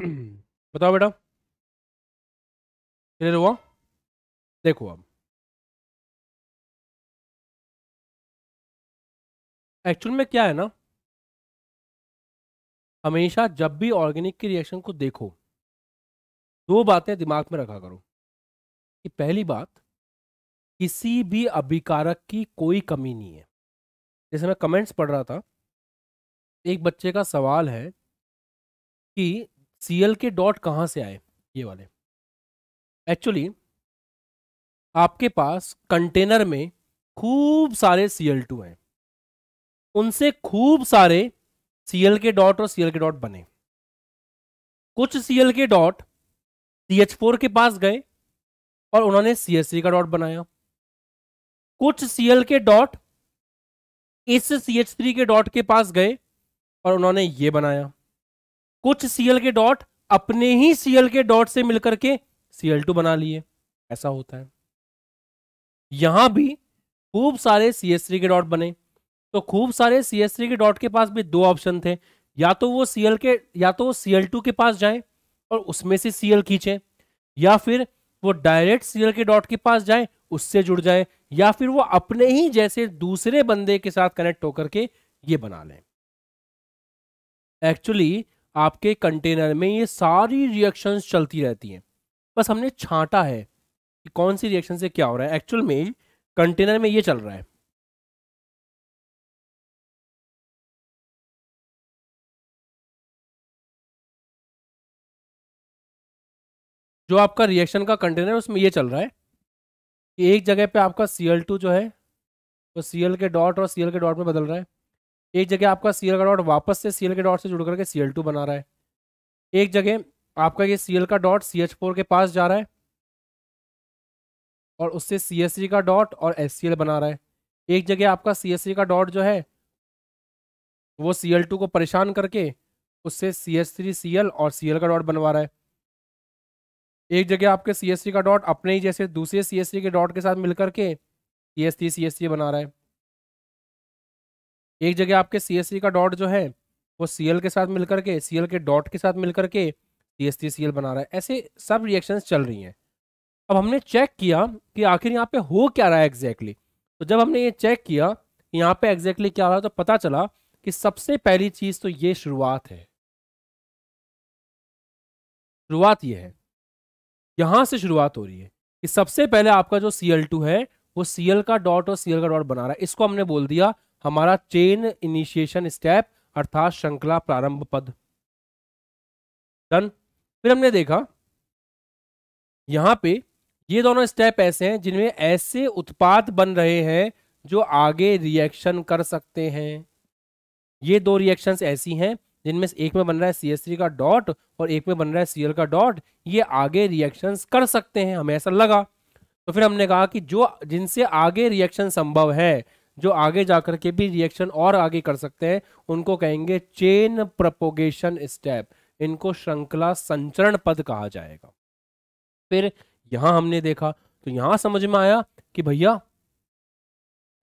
बताओ बेटा क्लियर हुआ देखो अब एक्चुअल में क्या है ना हमेशा जब भी ऑर्गेनिक की रिएक्शन को देखो दो बातें दिमाग में रखा करो कि पहली बात किसी भी अभिकारक की कोई कमी नहीं है जैसे मैं कमेंट्स पढ़ रहा था एक बच्चे का सवाल है कि सी एल के डॉट कहाँ से आए ये वाले एक्चुअली आपके पास कंटेनर में खूब सारे सी एल टू हैं उनसे खूब सारे सी एल के डॉट और सी एल के डॉट बने कुछ सी एल के डॉट सी एच फोर के पास गए और उन्होंने सी का डॉट बनाया कुछ सी एल के डॉट इस सी एच थ्री के डॉट के पास गए और उन्होंने ये बनाया कुछ सीएल के डॉट अपने ही सीएल के डॉट से मिलकर के सीएल टू बना लिए ऐसा होता है यहां भी खूब सारे सीएसरी थ्री के डॉट बने तो खूब सारे सीएसरी थ्री के डॉट के पास भी दो ऑप्शन थे या तो वो सीएल के या तो वो सीएल टू के पास जाए और उसमें से सीएल खींचे या फिर वो डायरेक्ट सीएल के डॉट के पास जाए उससे जुड़ जाए या फिर वो अपने ही जैसे दूसरे बंदे के साथ कनेक्ट होकर के ये बना लें एक्चुअली आपके कंटेनर में ये सारी रिएक्शंस चलती रहती हैं बस हमने छांटा है कि कौन सी रिएक्शन से क्या हो रहा है एक्चुअल में कंटेनर में ये चल रहा है जो आपका रिएक्शन का कंटेनर है उसमें ये चल रहा है कि एक जगह पे आपका सी जो है वो तो सी के डॉट और सी के डॉट में बदल रहा है एक जगह आपका सी का डॉट वापस से सी के डॉट से जुड़ करके सी बना रहा है एक जगह आपका ये सी का डॉट सी फोर के पास जा रहा है और उससे सी का डॉट और एस बना रहा है एक जगह आपका सी का डॉट जो है वो सी को परेशान करके उससे C S three C L और सी एल का डॉट बनवा रहा है एक जगह आपके सी एस सी का डॉट अपने ही जैसे दूसरे सी एस सी के डॉट के साथ मिलकर के C S three C S three बना रहा है एक जगह आपके सी का डॉट जो है वो सी के साथ मिलकर के सी के डॉट के साथ मिलकर के सी सी बना रहा है ऐसे सब रिएक्शंस चल रही हैं अब हमने चेक किया कि आखिर यहाँ पे हो क्या रहा है एग्जैक्टली तो जब हमने ये चेक किया कि यहाँ पे एग्जैक्टली क्या हो रहा है तो पता चला कि सबसे पहली चीज़ तो ये शुरुआत है शुरुआत ये है यहाँ से शुरुआत हो रही है कि सबसे पहले आपका जो सी है वो सी का डॉट और सी का डॉट बना रहा है इसको हमने बोल दिया हमारा चेन इनिशिएशन स्टेप अर्थात श्रृंखला प्रारंभ पद डन फिर हमने देखा यहाँ पे ये दोनों स्टेप ऐसे हैं जिनमें ऐसे उत्पाद बन रहे हैं जो आगे रिएक्शन कर सकते हैं ये दो रिएक्शन ऐसी हैं जिनमें एक में बन रहा है सी का डॉट और एक में बन रहा है सी का डॉट ये आगे रिएक्शन कर सकते हैं हमें ऐसा लगा तो फिर हमने कहा कि जो जिनसे आगे रिएक्शन संभव है जो आगे जाकर के भी रिएक्शन और आगे कर सकते हैं उनको कहेंगे चेन प्रपोगेशन स्टेप इनको श्रृंखला संचरण पद कहा जाएगा फिर यहां हमने देखा तो यहां समझ में आया कि भैया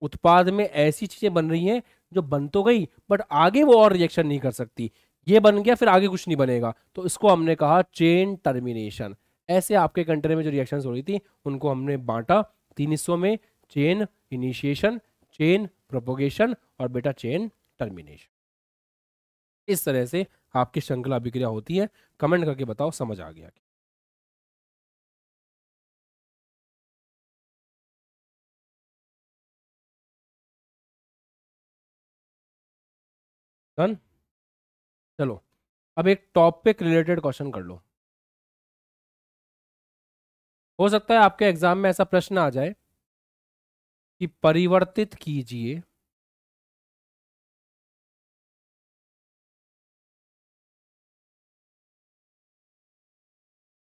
उत्पाद में ऐसी चीजें बन रही हैं जो बन तो गई बट आगे वो और रिएक्शन नहीं कर सकती ये बन गया फिर आगे कुछ नहीं बनेगा तो इसको हमने कहा चेन टर्मिनेशन ऐसे आपके कंट्री में जो रिएक्शंस हो रही थी उनको हमने बांटा तीन हिस्सों में चेन इनिशिएशन चेन प्रोपोगेशन और बेटा चेन टर्मिनेशन इस तरह से आपकी श्रृंखला अभिक्रिया होती है कमेंट करके बताओ समझ आ गया डन चलो अब एक टॉपिक रिलेटेड क्वेश्चन कर लो हो सकता है आपके एग्जाम में ऐसा प्रश्न आ जाए कि परिवर्तित कीजिए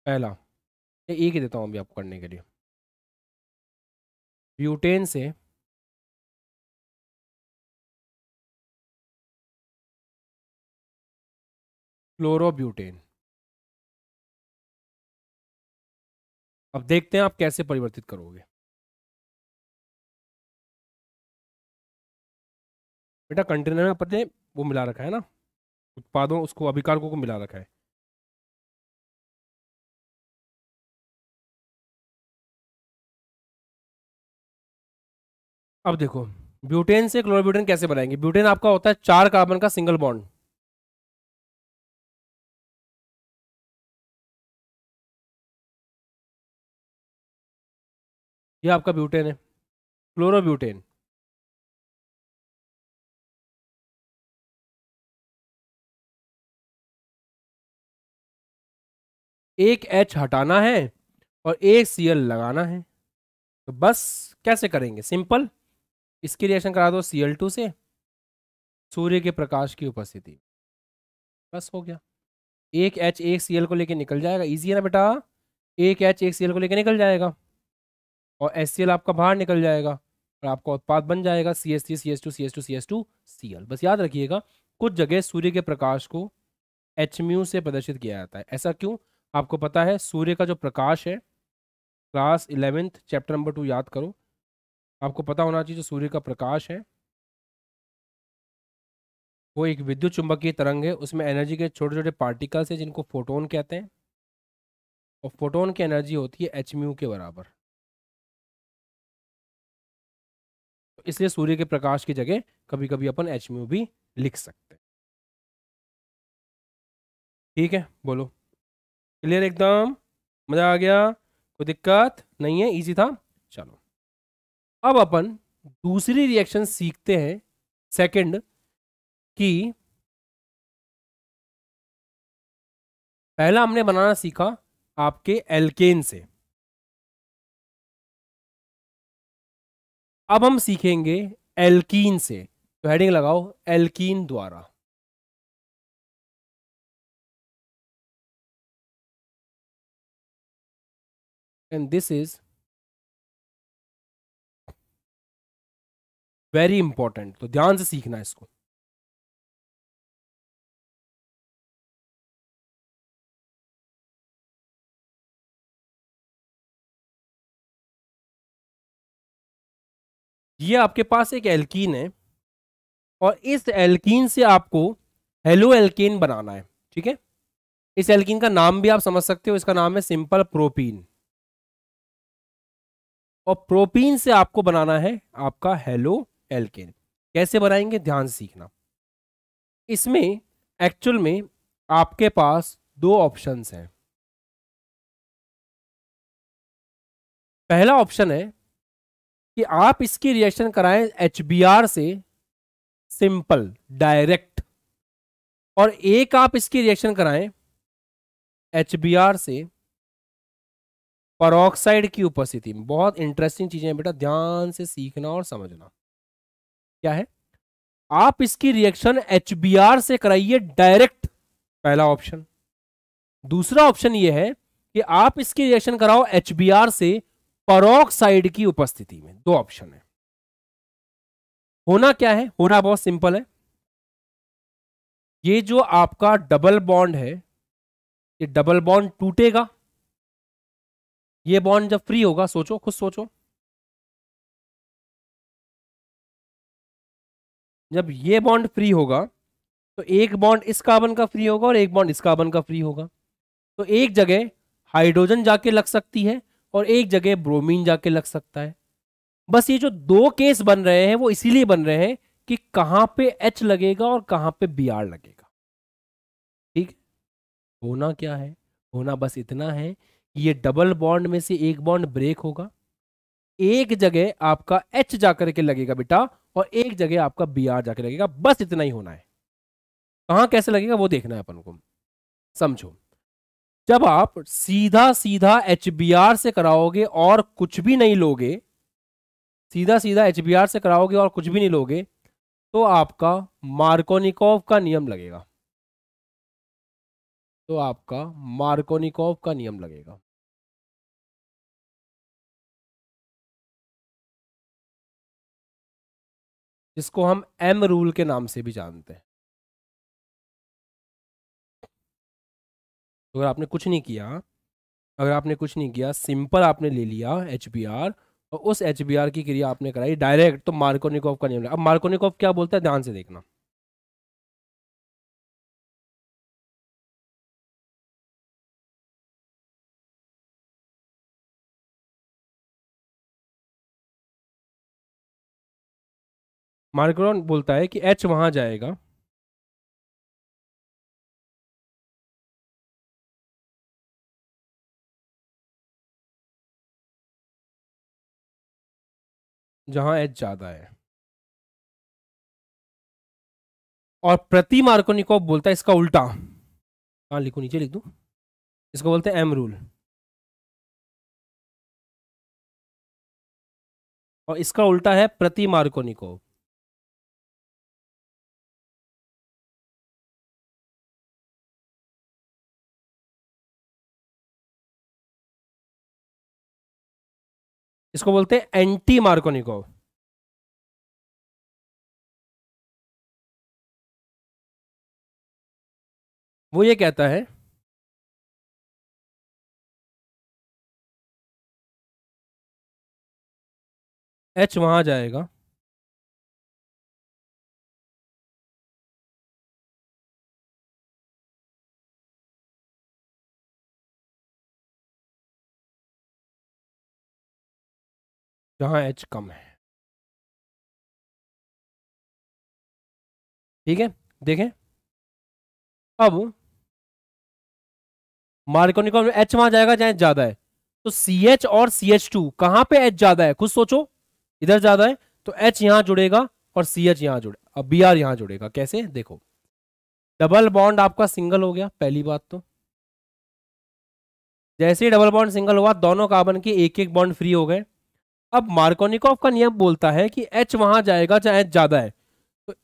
पहला ये एक ही देता हूं अभी आपको करने के लिए ब्यूटेन से क्लोरोब्यूटेन अब देखते हैं आप कैसे परिवर्तित करोगे बेटा कंटेनर में अपने वो मिला रखा है ना उत्पादों उसको अभिकारकों को मिला रखा है अब देखो ब्यूटेन से क्लोरोब्यूटेन कैसे बनाएंगे ब्यूटेन आपका होता है चार कार्बन का सिंगल बॉन्ड ये आपका ब्यूटेन है क्लोरोब्यूटेन एक एच हटाना है और एक सी एल लगाना है तो बस कैसे करेंगे सिंपल इसकी रिएक्शन करा दो सी एल टू से सूर्य के प्रकाश की उपस्थिति बस हो गया एक एच एक सी एल को लेके निकल जाएगा ईजी है ना बेटा एक एच एक सी एल को लेके निकल जाएगा और एस सी एल आपका बाहर निकल जाएगा और आपका उत्पाद बन जाएगा C S C C S two C S two C S two C L बस याद रखिएगा कुछ जगह सूर्य के प्रकाश को एच म्यू से प्रदर्शित किया जाता है ऐसा क्यों आपको पता है सूर्य का जो प्रकाश है class eleventh chapter number two याद करो आपको पता होना चाहिए जो सूर्य का प्रकाश है वो एक विद्युत चुंबकीय तरंग है उसमें एनर्जी के छोटे छोटे पार्टिकल्स हैं जिनको फोटोन कहते हैं और फोटोन की एनर्जी होती है एच के बराबर तो इसलिए सूर्य के प्रकाश की जगह कभी कभी अपन एच भी लिख सकते हैं ठीक है बोलो क्लियर एकदम मज़ा आ गया कोई दिक्कत नहीं है इजी था चलो अब अपन दूसरी रिएक्शन सीखते हैं सेकंड कि पहला हमने बनाना सीखा आपके एल्केन से अब हम सीखेंगे एल्कीन से तो हेडिंग लगाओ एल्कीन द्वारा and this is very important तो ध्यान से सीखना है इसको ये आपके पास एक एल्कीन है और इस एल्कीन से आपको हेलो एल्कीन बनाना है ठीक है इस एल्कीन का नाम भी आप समझ सकते हो इसका नाम है सिंपल प्रोपीन और प्रोपीन से आपको बनाना है आपका हेलो एल्केन कैसे बनाएंगे ध्यान सीखना इसमें एक्चुअल में आपके पास दो ऑप्शंस हैं पहला ऑप्शन है कि आप इसकी रिएक्शन कराएं एच से सिंपल डायरेक्ट और एक आप इसकी रिएक्शन कराएं एच से परोक्साइड की उपस्थिति में बहुत इंटरेस्टिंग चीजें बेटा ध्यान से सीखना और समझना क्या है आप इसकी रिएक्शन एच से कराइए डायरेक्ट पहला ऑप्शन दूसरा ऑप्शन यह है कि आप इसकी रिएक्शन कराओ एच से परोक्साइड की उपस्थिति में दो ऑप्शन है होना क्या है होना बहुत सिंपल है ये जो आपका डबल बॉन्ड है ये डबल बॉन्ड टूटेगा ये बॉन्ड जब फ्री होगा सोचो खुद सोचो जब ये बॉन्ड फ्री होगा तो एक बॉन्ड इस कार्बन का फ्री होगा और एक बॉन्ड इस कार्बन का फ्री होगा तो एक जगह हाइड्रोजन जाके लग सकती है और एक जगह ब्रोमीन जाके लग सकता है बस ये जो दो केस बन रहे हैं वो इसीलिए बन रहे हैं कि कहां पे एच लगेगा और कहां पे बी लगेगा ठीक होना क्या है होना बस इतना है ये डबल बॉन्ड में से एक बॉन्ड ब्रेक होगा एक जगह आपका एच जाकर के लगेगा बेटा और एक जगह आपका बी आर जाकर लगेगा बस इतना ही होना है कहाँ कैसे लगेगा वो देखना है अपन को समझो जब आप सीधा सीधा एच बी आर से कराओगे और कुछ भी नहीं लोगे सीधा सीधा एच बी आर से कराओगे और कुछ भी नहीं लोगे तो आपका मार्कोनिकोव का नियम लगेगा तो आपका मार्कोनिकोव का नियम लगेगा जिसको हम एम रूल के नाम से भी जानते हैं तो अगर आपने कुछ नहीं किया अगर आपने कुछ नहीं किया सिंपल आपने ले लिया एच और उस एच की क्रिया आपने कराई डायरेक्ट तो मार्कोनिकोव का नियम अब मार्कोनिकोव क्या बोलता है ध्यान से देखना मार्क्रोन बोलता है कि एच वहां जाएगा जहां एच ज्यादा है और प्रति मार्कोनिकोव बोलता है इसका उल्टा हाँ लिखो नीचे लिख दू इसको बोलते हैं एम रूल और इसका उल्टा है प्रति मार्कोनिकोव इसको बोलते हैं एंटी मार्कोनिकोव वो ये कहता है एच वहां जाएगा जहां एच कम है ठीक है देखें अब मार्कोनी को एच वहां जाएगा जहां ज्यादा है तो सी एच और सी एच टू कहां पे एच ज्यादा है कुछ सोचो इधर ज्यादा है तो एच यहां जुड़ेगा और सी एच यहां जुड़े अब बी आर यहां जुड़ेगा कैसे देखो डबल बॉन्ड आपका सिंगल हो गया पहली बात तो जैसे ही डबल बॉन्ड सिंगल हुआ दोनों कार्बन के एक एक बॉन्ड फ्री हो गए अब मार्कोनिकॉफ का नियम बोलता है कि एच वहां जाएगा चाहे एच ज्यादा है तो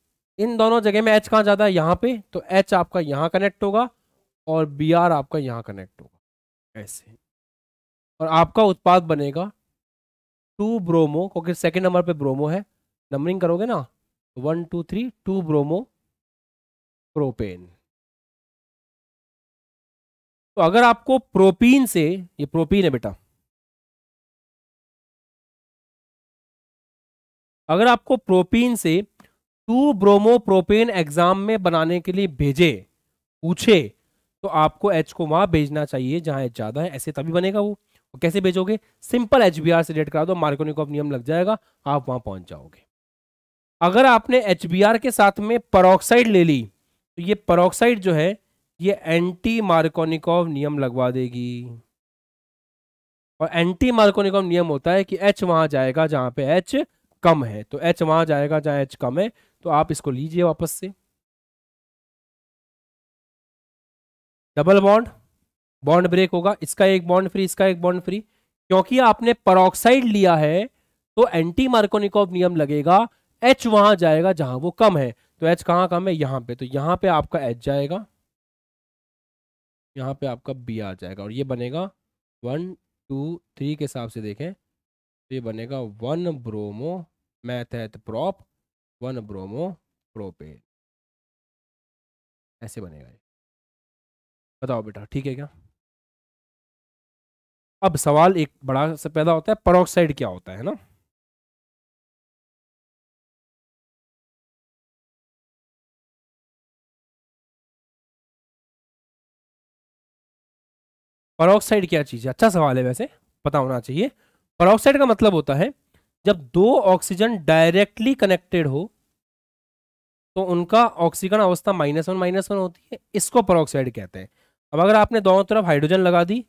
इन दोनों जगह में एच कहाँ ज्यादा है यहाँ पे तो एच आपका यहाँ कनेक्ट होगा और बी आर आपका यहाँ कनेक्ट होगा ऐसे और आपका उत्पाद बनेगा टू ब्रोमो क्योंकि सेकेंड नंबर पर ब्रोमो है नंबरिंग करोगे ना one two three two bromo propane तो अगर आपको प्रोपीन से ये प्रोपीन है बेटा अगर आपको प्रोपीन से टू ब्रोमो प्रोपेन एग्जाम में बनाने के लिए भेजे पूछे तो आपको एच को वहां भेजना चाहिए जहां एच ज्यादा है ऐसे तभी बनेगा वो और कैसे भेजोगे सिंपल एच बी आर से डेट करा दो मार्कोनिकॉफ नियम लग जाएगा आप वहां पहुंच जाओगे अगर आपने एच बी आर के साथ में परोक्साइड ले ली तो ये परोक्साइड जो है ये एंटी मार्कोनिकॉव नियम लगवा देगी और एंटी मार्कोनिकॉव नियम होता है कि एच वहां जाएगा जहां पे एच कम है तो एच वहां जाएगा जहां एच कम है तो आप इसको लीजिए वापस से डबल बॉन्ड बॉन्ड ब्रेक होगा इसका एक बॉन्ड फ्री इसका एक बॉन्ड फ्री क्योंकि आपने परोक्साइड लिया है तो एंटी मार्कोनिकोव नियम लगेगा एच वहां जाएगा जहां वो कम है तो एच कहां कम है यहां पे तो यहां पे आपका एच जाएगा यहां पे आपका बी आ जाएगा और ये बनेगा वन टू थ्री के हिसाब से देखें तो ये बनेगा वन ब्रोमो मैथेथ प्रॉप तो वन ब्रोमो प्रोपेन ऐसे बनेगा ये बताओ बेटा ठीक है क्या अब सवाल एक बड़ा से पैदा होता है परोक्साइड क्या होता है ना परोक्साइड क्या चीज़ है अच्छा सवाल है वैसे पता होना चाहिए परऑक्साइड का मतलब होता है जब दो ऑक्सीजन डायरेक्टली कनेक्टेड हो तो उनका ऑक्सीजन अवस्था माइनस वन माइनस वन होती है इसको परोक्साइड कहते हैं अब अगर आपने दोनों तरफ हाइड्रोजन लगा दी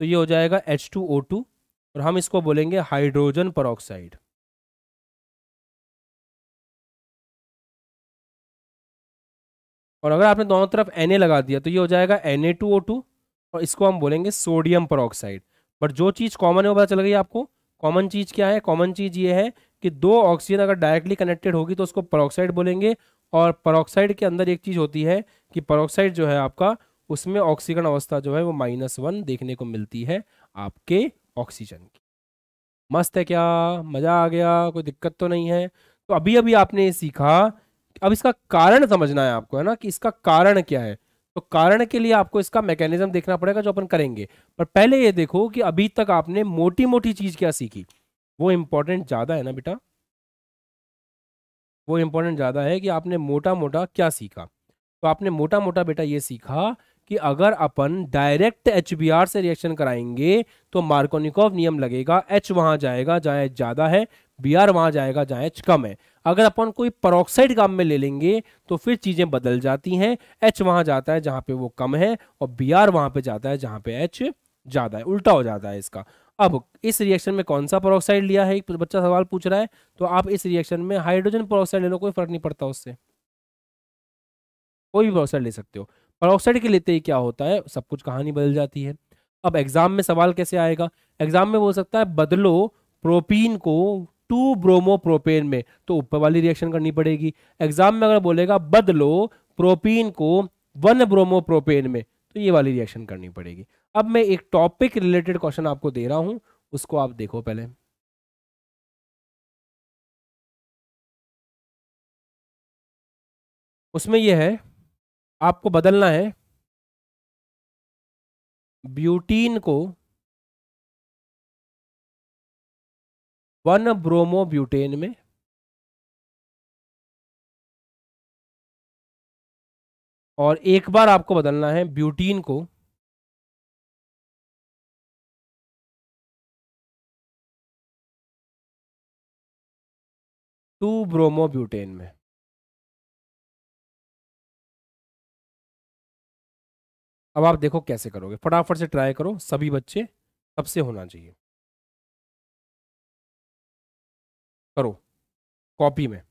तो ये हो जाएगा एच टू ओ टू और हम इसको बोलेंगे हाइड्रोजन परोक्साइड और अगर आपने दोनों तरफ Na लगा दिया तो ये हो जाएगा टू और इसको हम बोलेंगे सोडियम परोक्साइड बट जो चीज़ कॉमन है वो पता चल गई आपको कॉमन चीज़ क्या है कॉमन चीज़ ये है कि दो ऑक्सीजन अगर डायरेक्टली कनेक्टेड होगी तो उसको परोक्साइड बोलेंगे और परोक्साइड के अंदर एक चीज़ होती है कि परोक्साइड जो है आपका उसमें ऑक्सीजन अवस्था जो है वो माइनस वन देखने को मिलती है आपके ऑक्सीजन की मस्त है क्या मज़ा आ गया कोई दिक्कत तो नहीं है तो अभी अभी आपने सीखा अब इसका कारण समझना है आपको है ना कि इसका कारण क्या है तो कारण के लिए आपको इसका मैकेनिज्म देखना पड़ेगा जो अपन करेंगे पर पहले ये देखो कि अभी तक आपने मोटी मोटी चीज क्या सीखी वो इंपॉर्टेंट ज़्यादा है ना बेटा वो इंपॉर्टेंट ज़्यादा है कि आपने मोटा मोटा क्या सीखा तो आपने मोटा मोटा बेटा ये सीखा कि अगर अपन डायरेक्ट एच से रिएक्शन कराएंगे तो मार्कोनिकोव नियम लगेगा एच वहां जाएगा जहां एच ज़्यादा है बी आर वहां जाएगा जहां एच कम है अगर अपन कोई परोक्साइड काम में ले लेंगे तो फिर चीज़ें बदल जाती हैं एच वहां जाता है जहां पे वो कम है और बी आर वहां पर जाता है जहां पे एच ज़्यादा है उल्टा हो जाता है इसका अब इस रिएक्शन में कौन सा परोक्साइड लिया है एक तो बच्चा सवाल पूछ रहा है तो आप इस रिएक्शन में हाइड्रोजन परोक्साइड ले लो कोई फर्क नहीं पड़ता उससे कोई भी परोक्साइड ले सकते हो परोक्साइड के लेते तो ही क्या होता है सब कुछ कहानी बदल जाती है अब एग्जाम में सवाल कैसे आएगा एग्जाम में बोल सकता है बदलो प्रोपीन को टू ब्रोमो प्रोपेन में तो ऊपर वाली रिएक्शन करनी पड़ेगी एग्जाम में अगर बोलेगा बदलो प्रोपीन को वन ब्रोमो प्रोपेन में तो ये वाली रिएक्शन करनी पड़ेगी अब मैं एक टॉपिक रिलेटेड क्वेश्चन आपको दे रहा हूं उसको आप देखो पहले उसमें यह है आपको बदलना है ब्यूटीन को वन ब्रोमो ब्यूटेन में और एक बार आपको बदलना है ब्यूटीन को टू ब्रोमो ब्यूटेन में अब आप देखो कैसे करोगे फटाफट से ट्राई करो सभी बच्चे सबसे होना चाहिए करो कॉपी में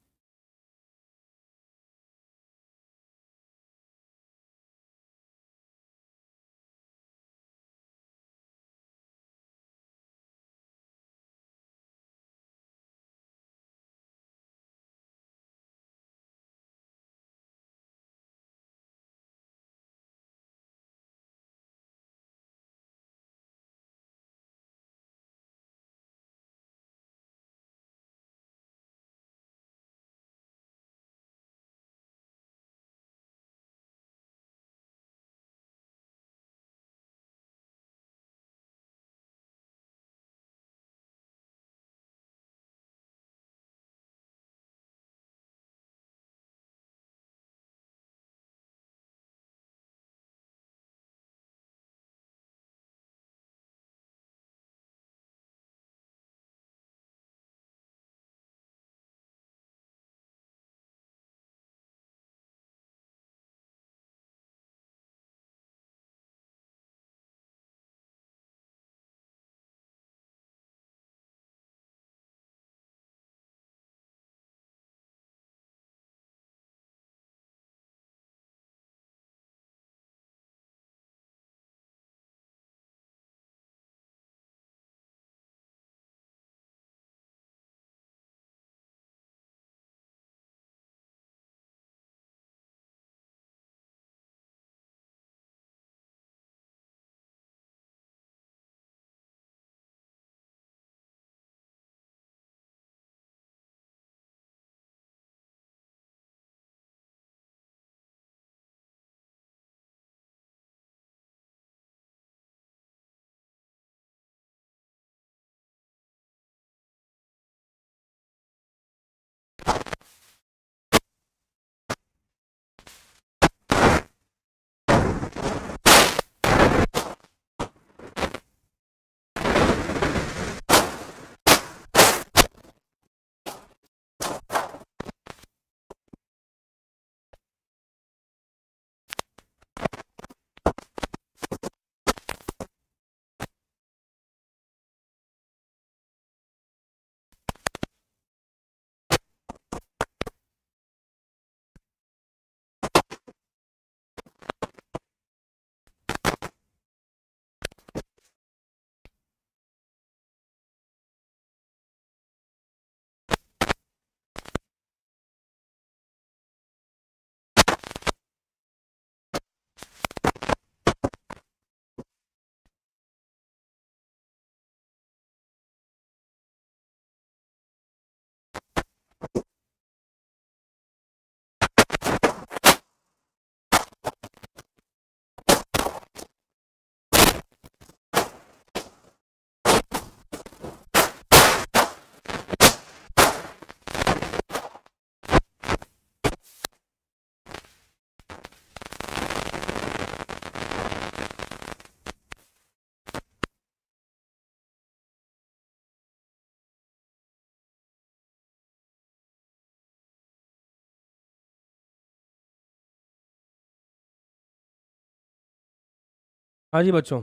हाँ जी बच्चों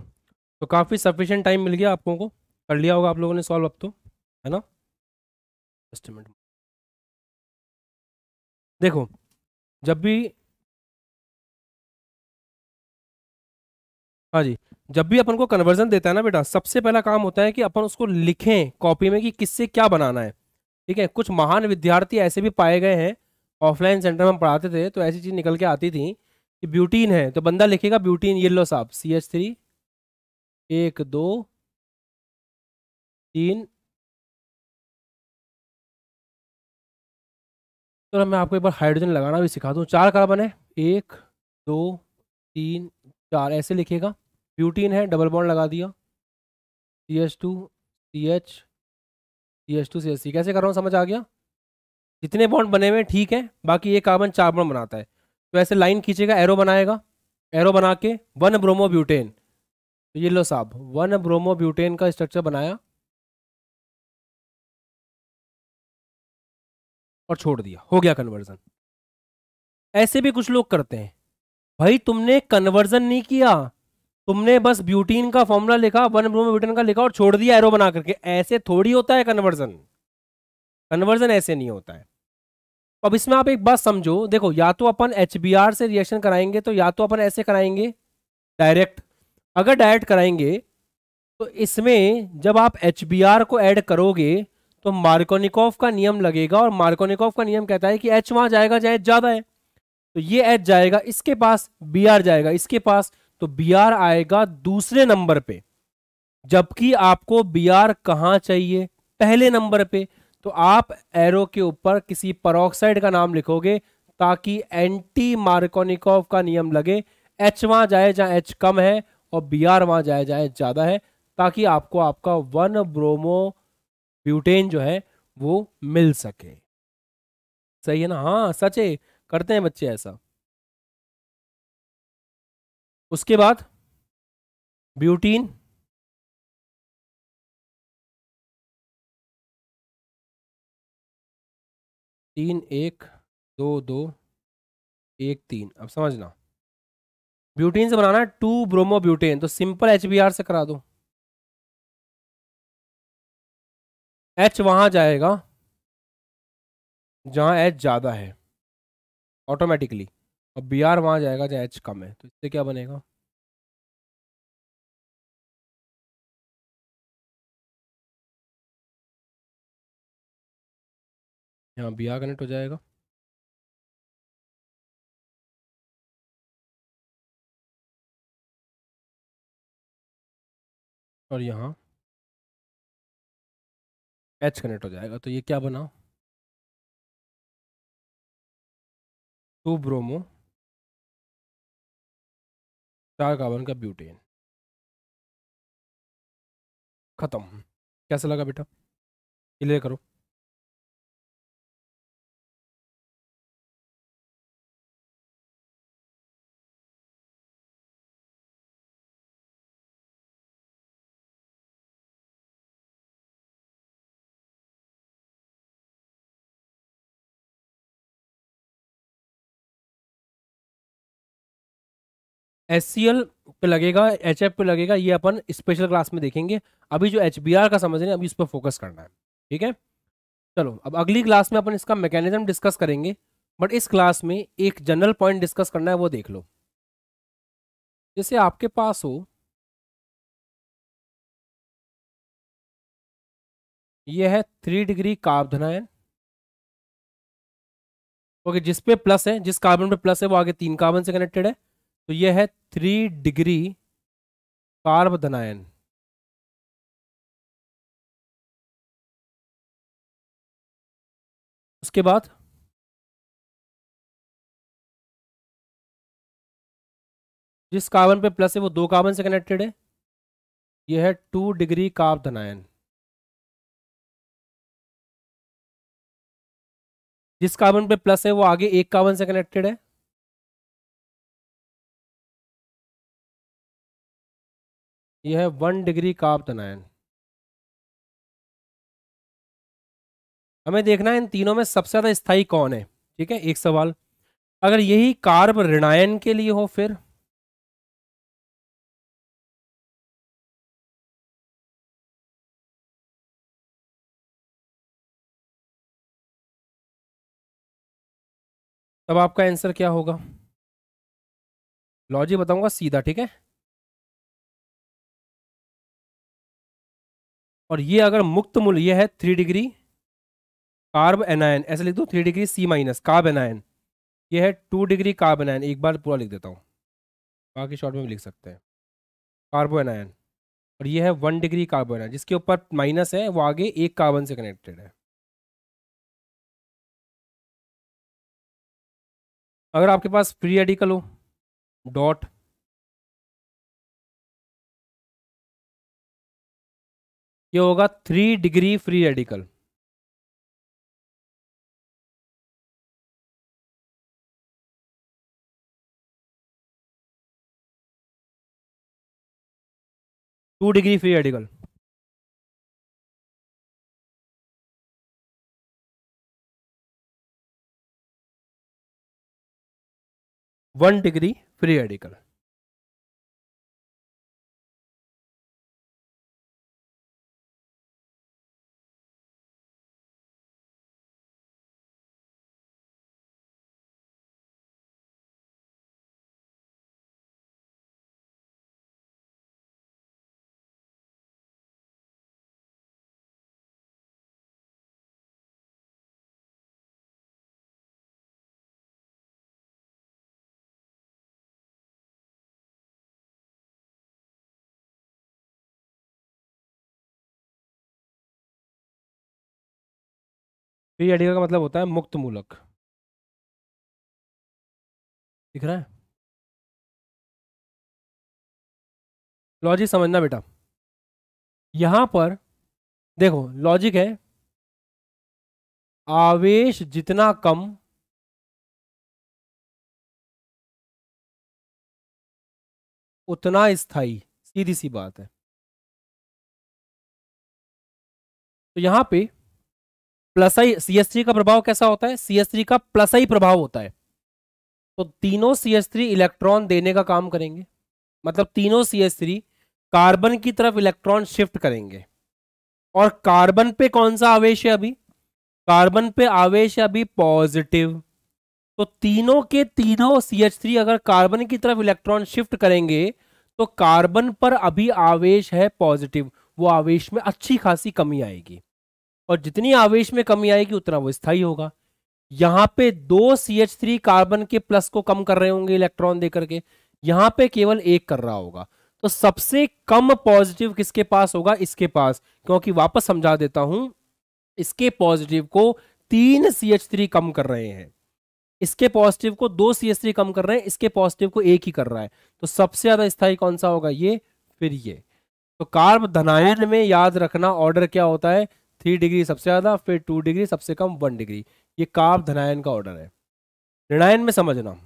तो काफ़ी सफिशेंट टाइम मिल गया आप लोगों को कर लिया होगा आप लोगों ने सॉल्व अब तो है ना जस्ट मिनट देखो जब भी हाँ जी जब भी अपन को कन्वर्जन देता है ना बेटा सबसे पहला काम होता है कि अपन उसको लिखें कॉपी में कि किससे क्या बनाना है ठीक है कुछ महान विद्यार्थी ऐसे भी पाए गए हैं ऑफलाइन सेंटर में पढ़ाते थे तो ऐसी चीज़ निकल के आती थी ये ब्यूटीन है तो बंदा लिखेगा ब्यूटीन ये लो साहब सी एच थ्री एक दो तीन तो मैं आपको एक बार हाइड्रोजन लगाना भी सिखा दूँ चार कार्बन है एक दो तीन चार ऐसे लिखेगा ब्यूटीन है डबल बॉन्ड लगा दिया C H two C H C H two C H C कैसे कर रहा हूँ समझ आ गया जितने बॉन्ड बने हुए ठीक है बाकी एक कार्बन चार बॉन्ड बनाता है तो ऐसे लाइन खींचेगा एरो बनाएगा एरो बना के वन ब्रोमो ब्यूटेन तो ये लो साहब वन ब्रोमो ब्यूटेन का स्ट्रक्चर बनाया और छोड़ दिया हो गया कन्वर्जन ऐसे भी कुछ लोग करते हैं भाई तुमने कन्वर्जन नहीं किया तुमने बस ब्यूटीन का फॉर्मूला लिखा वन ब्रोमो ब्यूटेन का लिखा और छोड़ दिया एरो बना करके ऐसे थोड़ी होता है कन्वर्जन कन्वर्जन ऐसे नहीं होता है अब इसमें आप एक बात समझो देखो या तो अपन एच से रिएक्शन कराएंगे तो या तो अपन ऐसे कराएंगे डायरेक्ट अगर डायरेक्ट कराएंगे तो इसमें जब आप एच को ऐड करोगे तो मार्कोनिकॉफ का नियम लगेगा और मार्कोनिकॉफ का नियम कहता है कि एच वहां जाएगा चाहे ज़्यादा है तो ये एच जाएगा इसके पास बी आर जाएगा इसके पास तो बी आर आएगा दूसरे नंबर पे जबकि आपको बी आर कहाँ चाहिए पहले नंबर पे तो आप एरो के ऊपर किसी परोक्साइड का नाम लिखोगे ताकि एंटी मार्कोनिकोव का नियम लगे एच वहां जाए जहां एच कम है और बी आर वहां जाए जहां एच ज़्यादा है ताकि आपको आपका वन ब्रोमो ब्यूटेन जो है वो मिल सके सही है ना हाँ सच है करते हैं बच्चे ऐसा उसके बाद ब्यूटीन तीन एक दो दो एक तीन अब समझना ब्यूटेन से बनाना है टू ब्रोमो ब्यूटेन तो सिंपल एच बी आर से करा दो एच वहाँ जाएगा जहाँ एच ज़्यादा है ऑटोमेटिकली और बी आर वहाँ जाएगा जहाँ एच कम है तो इससे क्या बनेगा यहाँ बिया कनेक्ट हो जाएगा और यहाँ एच कनेक्ट हो जाएगा तो ये क्या बना टू ब्रोमो चार कार्बन का ब्यूटेन ख़त्म कैसा लगा बेटा क्लियर करो एस सी एल पे लगेगा एच एफ पे लगेगा ये अपन स्पेशल क्लास में देखेंगे अभी जो एच बी आर का समझ रहे हैं अभी इस पर फोकस करना है ठीक है चलो अब अगली क्लास में अपन इसका मैकेनिज्म डिस्कस करेंगे बट इस क्लास में एक जनरल पॉइंट डिस्कस करना है वो देख लो जैसे आपके पास हो यह है थ्री डिग्री कार्बधनायन ओके जिस पे प्लस है जिस कार्बन पे प्लस है वो आगे तीन कार्बन से कनेक्टेड है तो यह है थ्री डिग्री कार्बधनायन उसके बाद जिस कार्बन पे प्लस है वो दो कार्बन से कनेक्टेड है यह है टू डिग्री कार्बधनायन जिस कार्बन पे प्लस है वो आगे एक कार्बन से कनेक्टेड है यह है वन डिग्री काप तनायन हमें देखना है इन तीनों में सबसे ज़्यादा स्थाई कौन है ठीक है एक सवाल अगर यही कार्ब ऋणायन के लिए हो फिर तब आपका आंसर क्या होगा लॉजिक बताऊंगा सीधा ठीक है और ये अगर मुक्त मूल ये है थ्री डिग्री कार्ब एनायन ऐसे लिख दो three degree C minus carb anion ये है टू डिग्री कार्ब एनायन एक बार पूरा लिख देता हूँ बाकी शॉर्ट में भी लिख सकते हैं कार्बो एनायन और ये है वन डिग्री कार्बो एनायन जिसके ऊपर माइनस है वो आगे एक कार्बन से कनेक्टेड है अगर आपके पास फ्री रेडिकल हो डॉट ये होगा three degree free radical two degree free radical one degree free radical free radical का मतलब होता है मुक्त मूलक दिख रहा है लॉजिक समझना बेटा यहां पर देखो लॉजिक है आवेश जितना कम उतना स्थाई सीधी सी बात है तो यहां पे plus I C S three का प्रभाव कैसा होता है सी एस थ्री का प्लस आई प्रभाव होता है तो तीनों सी एस थ्री इलेक्ट्रॉन देने का काम करेंगे मतलब तीनों सी एस थ्री कार्बन की तरफ इलेक्ट्रॉन शिफ्ट करेंगे और कार्बन पे कौन सा आवेश है अभी कार्बन पे आवेश है अभी पॉजिटिव तो तीनों के तीनों सी एच थ्री अगर कार्बन की तरफ इलेक्ट्रॉन शिफ्ट करेंगे तो कार्बन पर अभी आवेश है पॉजिटिव वो आवेश में अच्छी खासी कमी आएगी और जितनी आवेश में कमी आएगी उतना वो स्थाई होगा यहाँ पे दो सी एच थ्री कार्बन के प्लस को कम कर रहे होंगे इलेक्ट्रॉन देकर के यहाँ पे केवल एक कर रहा होगा तो सबसे कम पॉजिटिव किसके पास होगा इसके पास क्योंकि वापस समझा देता हूं इसके पॉजिटिव को तीन सी एच थ्री कम कर रहे हैं इसके पॉजिटिव को दो सी एच थ्री कम कर रहे हैं इसके पॉजिटिव को एक ही कर रहा है तो सबसे ज्यादा स्थायी कौन सा होगा ये फिर ये तो कार्ब धनायन में याद रखना ऑर्डर क्या होता है थ्री डिग्री सबसे ज़्यादा फिर टू डिग्री सबसे कम वन डिग्री ये काप धनायन का ऑर्डर है ऋणायन में समझना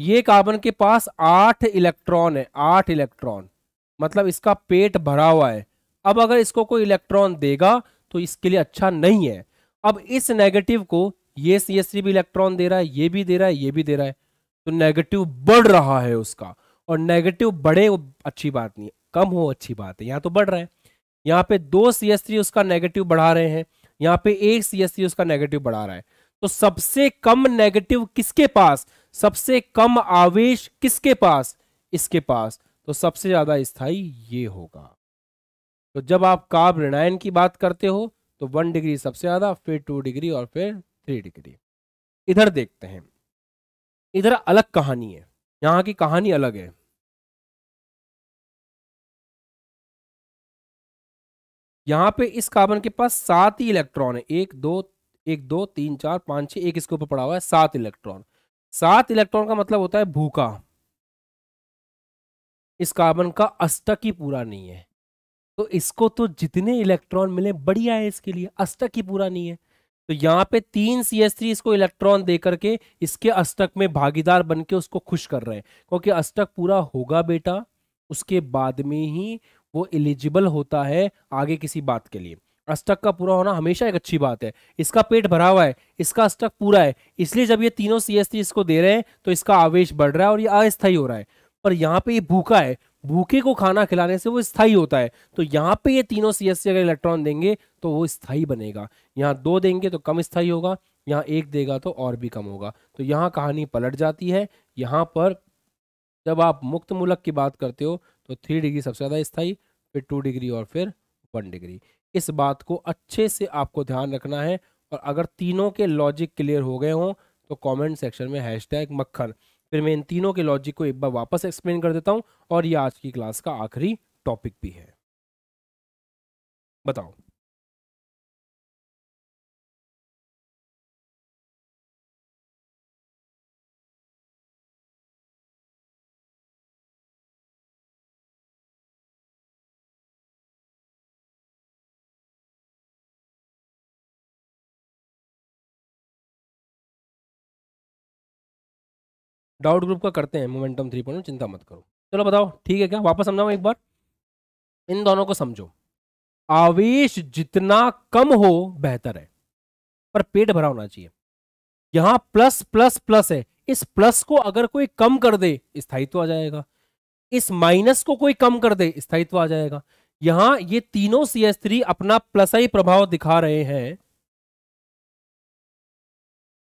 ये कार्बन के पास आठ इलेक्ट्रॉन है आठ इलेक्ट्रॉन मतलब इसका पेट भरा हुआ है अब अगर इसको कोई इलेक्ट्रॉन देगा तो इसके लिए अच्छा नहीं है अब इस नेगेटिव को ये सी एस भी इलेक्ट्रॉन दे रहा है ये भी दे रहा है ये भी दे रहा है तो नेगेटिव बढ़ रहा है उसका और नेगेटिव बढ़े अच्छी बात नहीं कम हो अच्छी बात है यहाँ तो बढ़ रहा है यहाँ पे दो सी एस थ्री उसका नेगेटिव बढ़ा रहे हैं यहाँ पे एक सी एस थ्री उसका नेगेटिव बढ़ा रहा है तो सबसे कम नेगेटिव किसके पास सबसे कम आवेश किसके पास इसके पास तो सबसे ज्यादा स्थाई ये होगा तो जब आप काब ऋणायन की बात करते हो तो वन डिग्री सबसे ज्यादा फिर टू डिग्री और फिर थ्री डिग्री इधर देखते हैं इधर अलग कहानी है यहाँ की कहानी अलग है यहाँ पे इस कार्बन के पास सात ही इलेक्ट्रॉन है एक दो एक दो तीन चार पाँच छः एक इसके ऊपर पड़ा हुआ है सात इलेक्ट्रॉन सात इलेक्ट्रॉन का मतलब होता है भूखा इस कार्बन का अष्टक ही पूरा नहीं है तो इसको तो जितने इलेक्ट्रॉन मिले बढ़िया है इसके लिए अष्टक ही पूरा नहीं है तो यहाँ पे तीन सी एस थ्री इसको इलेक्ट्रॉन दे करके इसके अष्टक में भागीदार बन के उसको खुश कर रहे हैं क्योंकि अष्टक पूरा होगा बेटा उसके बाद में ही वो एलिजिबल होता है आगे किसी बात के लिए अस्टक का पूरा होना हमेशा एक अच्छी बात है इसका पेट भरा हुआ है इसका अष्टक पूरा है इसलिए जब ये तीनों सी एस इसको दे रहे हैं तो इसका आवेश बढ़ रहा है और ये अस्थायी हो रहा है पर यहाँ पे ये भूखा है भूखे को खाना खिलाने से वो स्थायी होता है तो यहाँ पे ये तीनों सी एस अगर इलेक्ट्रॉन देंगे तो वो स्थायी बनेगा यहाँ दो देंगे तो कम स्थायी होगा यहाँ एक देगा तो और भी कम होगा तो यहाँ कहानी पलट जाती है यहाँ पर जब आप मुक्त मूलक की बात करते हो तो थ्री डिग्री सबसे ज़्यादा स्थाई फिर टू डिग्री और फिर वन डिग्री इस बात को अच्छे से आपको ध्यान रखना है और अगर तीनों के लॉजिक क्लियर हो गए हों तो कमेंट सेक्शन में टैग मक्खन फिर मैं इन तीनों के लॉजिक को एक बार वापस एक्सप्लेन कर देता हूँ और ये आज की क्लास का आखिरी टॉपिक भी है बताओ डाउट ग्रुप का करते हैं मोमेंटम थ्री पॉइंट चिंता मत करो चलो बताओ ठीक है क्या वापस समझाओ एक बार इन दोनों को समझो आवेश जितना कम हो बेहतर है पर पेट भरा होना चाहिए यहां प्लस प्लस प्लस है इस प्लस को अगर कोई कम कर दे स्थायित्व आ जाएगा इस माइनस को कोई कम कर दे स्थायित्व आ जाएगा यहां ये तीनों सी एस थ्री अपना प्लस ही प्रभाव दिखा रहे हैं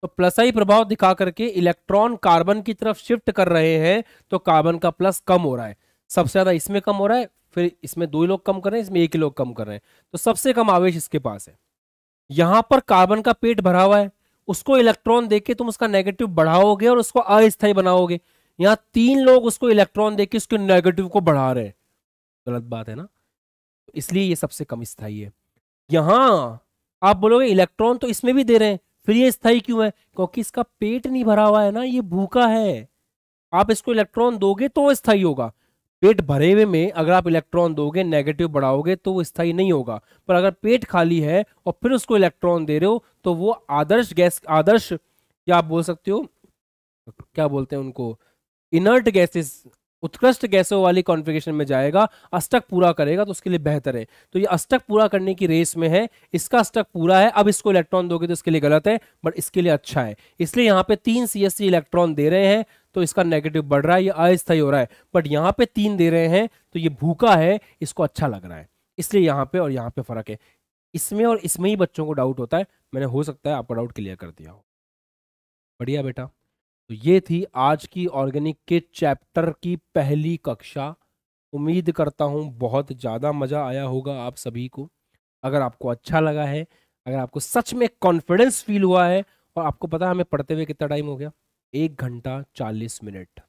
तो प्लसई प्रभाव दिखा करके इलेक्ट्रॉन कार्बन की तरफ शिफ्ट कर रहे हैं तो कार्बन का प्लस कम हो रहा है सबसे ज्यादा इसमें कम हो रहा है फिर इसमें दो ही लोग कम कर रहे हैं इसमें एक ही लोग कम कर रहे हैं तो सबसे कम आवेश इसके पास है यहां पर कार्बन का पेट भरा हुआ है उसको इलेक्ट्रॉन देके तुम उसका नेगेटिव बढ़ाओगे और उसको अस्थायी बनाओगे यहां तीन लोग उसको इलेक्ट्रॉन देके उसके नेगेटिव को बढ़ा रहे हैं गलत बात है ना इसलिए ये सबसे कम स्थाई है यहां आप बोलोगे इलेक्ट्रॉन तो इसमें भी दे रहे हैं फिर ये स्थाई क्यों है क्योंकि इसका पेट नहीं भरा हुआ है ना ये भूखा है आप इसको इलेक्ट्रॉन दोगे तो स्थाई होगा पेट भरे हुए में अगर आप इलेक्ट्रॉन दोगे नेगेटिव बढ़ाओगे तो वो स्थायी नहीं होगा पर अगर पेट खाली है और फिर उसको इलेक्ट्रॉन दे रहे हो तो वो आदर्श गैस आदर्श या आप बोल सकते हो क्या बोलते हैं उनको इनर्ट गैसेस उत्कृष्ट गैसों वाली कॉन्फ़िगरेशन में जाएगा अष्टक पूरा करेगा तो उसके लिए बेहतर है तो ये अष्टक पूरा करने की रेस में है इसका अष्टक पूरा है अब इसको इलेक्ट्रॉन दोगे तो इसके लिए गलत है बट इसके लिए अच्छा है इसलिए यहाँ पे तीन सी इलेक्ट्रॉन दे रहे हैं तो इसका नेगेटिव बढ़ रहा है ये अस्थायी हो रहा है बट यहाँ पे तीन दे रहे हैं तो ये भूखा है इसको अच्छा लग रहा है इसलिए यहाँ पे और यहाँ पे फर्क है इसमें और इसमें ही बच्चों को डाउट होता है मैंने हो सकता है आपका डाउट क्लियर कर दिया हो बढ़िया बेटा तो ये थी आज की ऑर्गेनिक के चैप्टर की पहली कक्षा उम्मीद करता हूँ बहुत ज़्यादा मज़ा आया होगा आप सभी को अगर आपको अच्छा लगा है अगर आपको सच में कॉन्फिडेंस फील हुआ है और आपको पता है हमें पढ़ते हुए कितना टाइम हो गया एक घंटा चालीस मिनट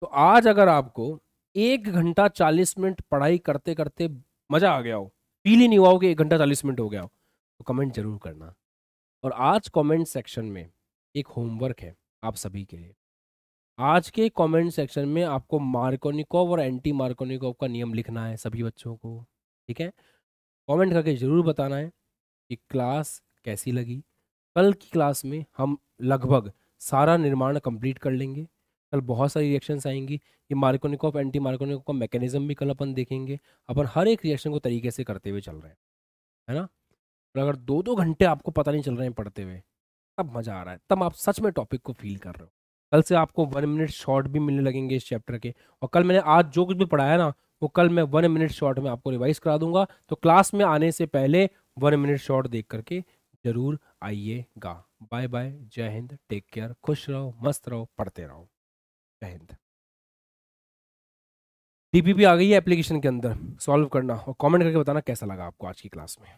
तो आज अगर आपको एक घंटा चालीस मिनट पढ़ाई करते करते मज़ा आ गया हो फील ही नहीं हुआ हो कि एक घंटा चालीस मिनट हो गया हो तो कमेंट जरूर करना और आज कमेंट सेक्शन में एक होमवर्क है आप सभी के लिए आज के कमेंट सेक्शन में आपको मार्कोनिकोव और एंटी मार्कोनिकोव का नियम लिखना है सभी बच्चों को ठीक है कमेंट करके ज़रूर बताना है कि क्लास कैसी लगी कल की क्लास में हम लगभग सारा निर्माण कंप्लीट कर लेंगे कल बहुत सारी रिएक्शंस आएंगी ये मार्कोनिकोव एंटी मार्कोनिकोव का मैकेनिज्म भी कल अपन देखेंगे अपन हर एक रिएक्शन को तरीके से करते हुए चल रहे हैं है ना और अगर दो दो घंटे आपको पता नहीं चल रहे हैं पढ़ते हुए तब मज़ा आ रहा है तब आप सच में टॉपिक को फील कर रहे हो कल से आपको वन मिनट शॉर्ट भी मिलने लगेंगे इस चैप्टर के और कल मैंने आज जो कुछ भी पढ़ाया ना वो तो कल मैं वन मिनट शॉर्ट में आपको रिवाइज करा दूंगा तो क्लास में आने से पहले वन मिनट शॉर्ट देख करके ज़रूर आइएगा बाय बाय जय हिंद टेक केयर खुश रहो मस्त रहो पढ़ते रहो जय हिंद डीपीपी आ गई है एप्लीकेशन के अंदर सॉल्व करना और कमेंट करके बताना कैसा लगा आपको आज की क्लास में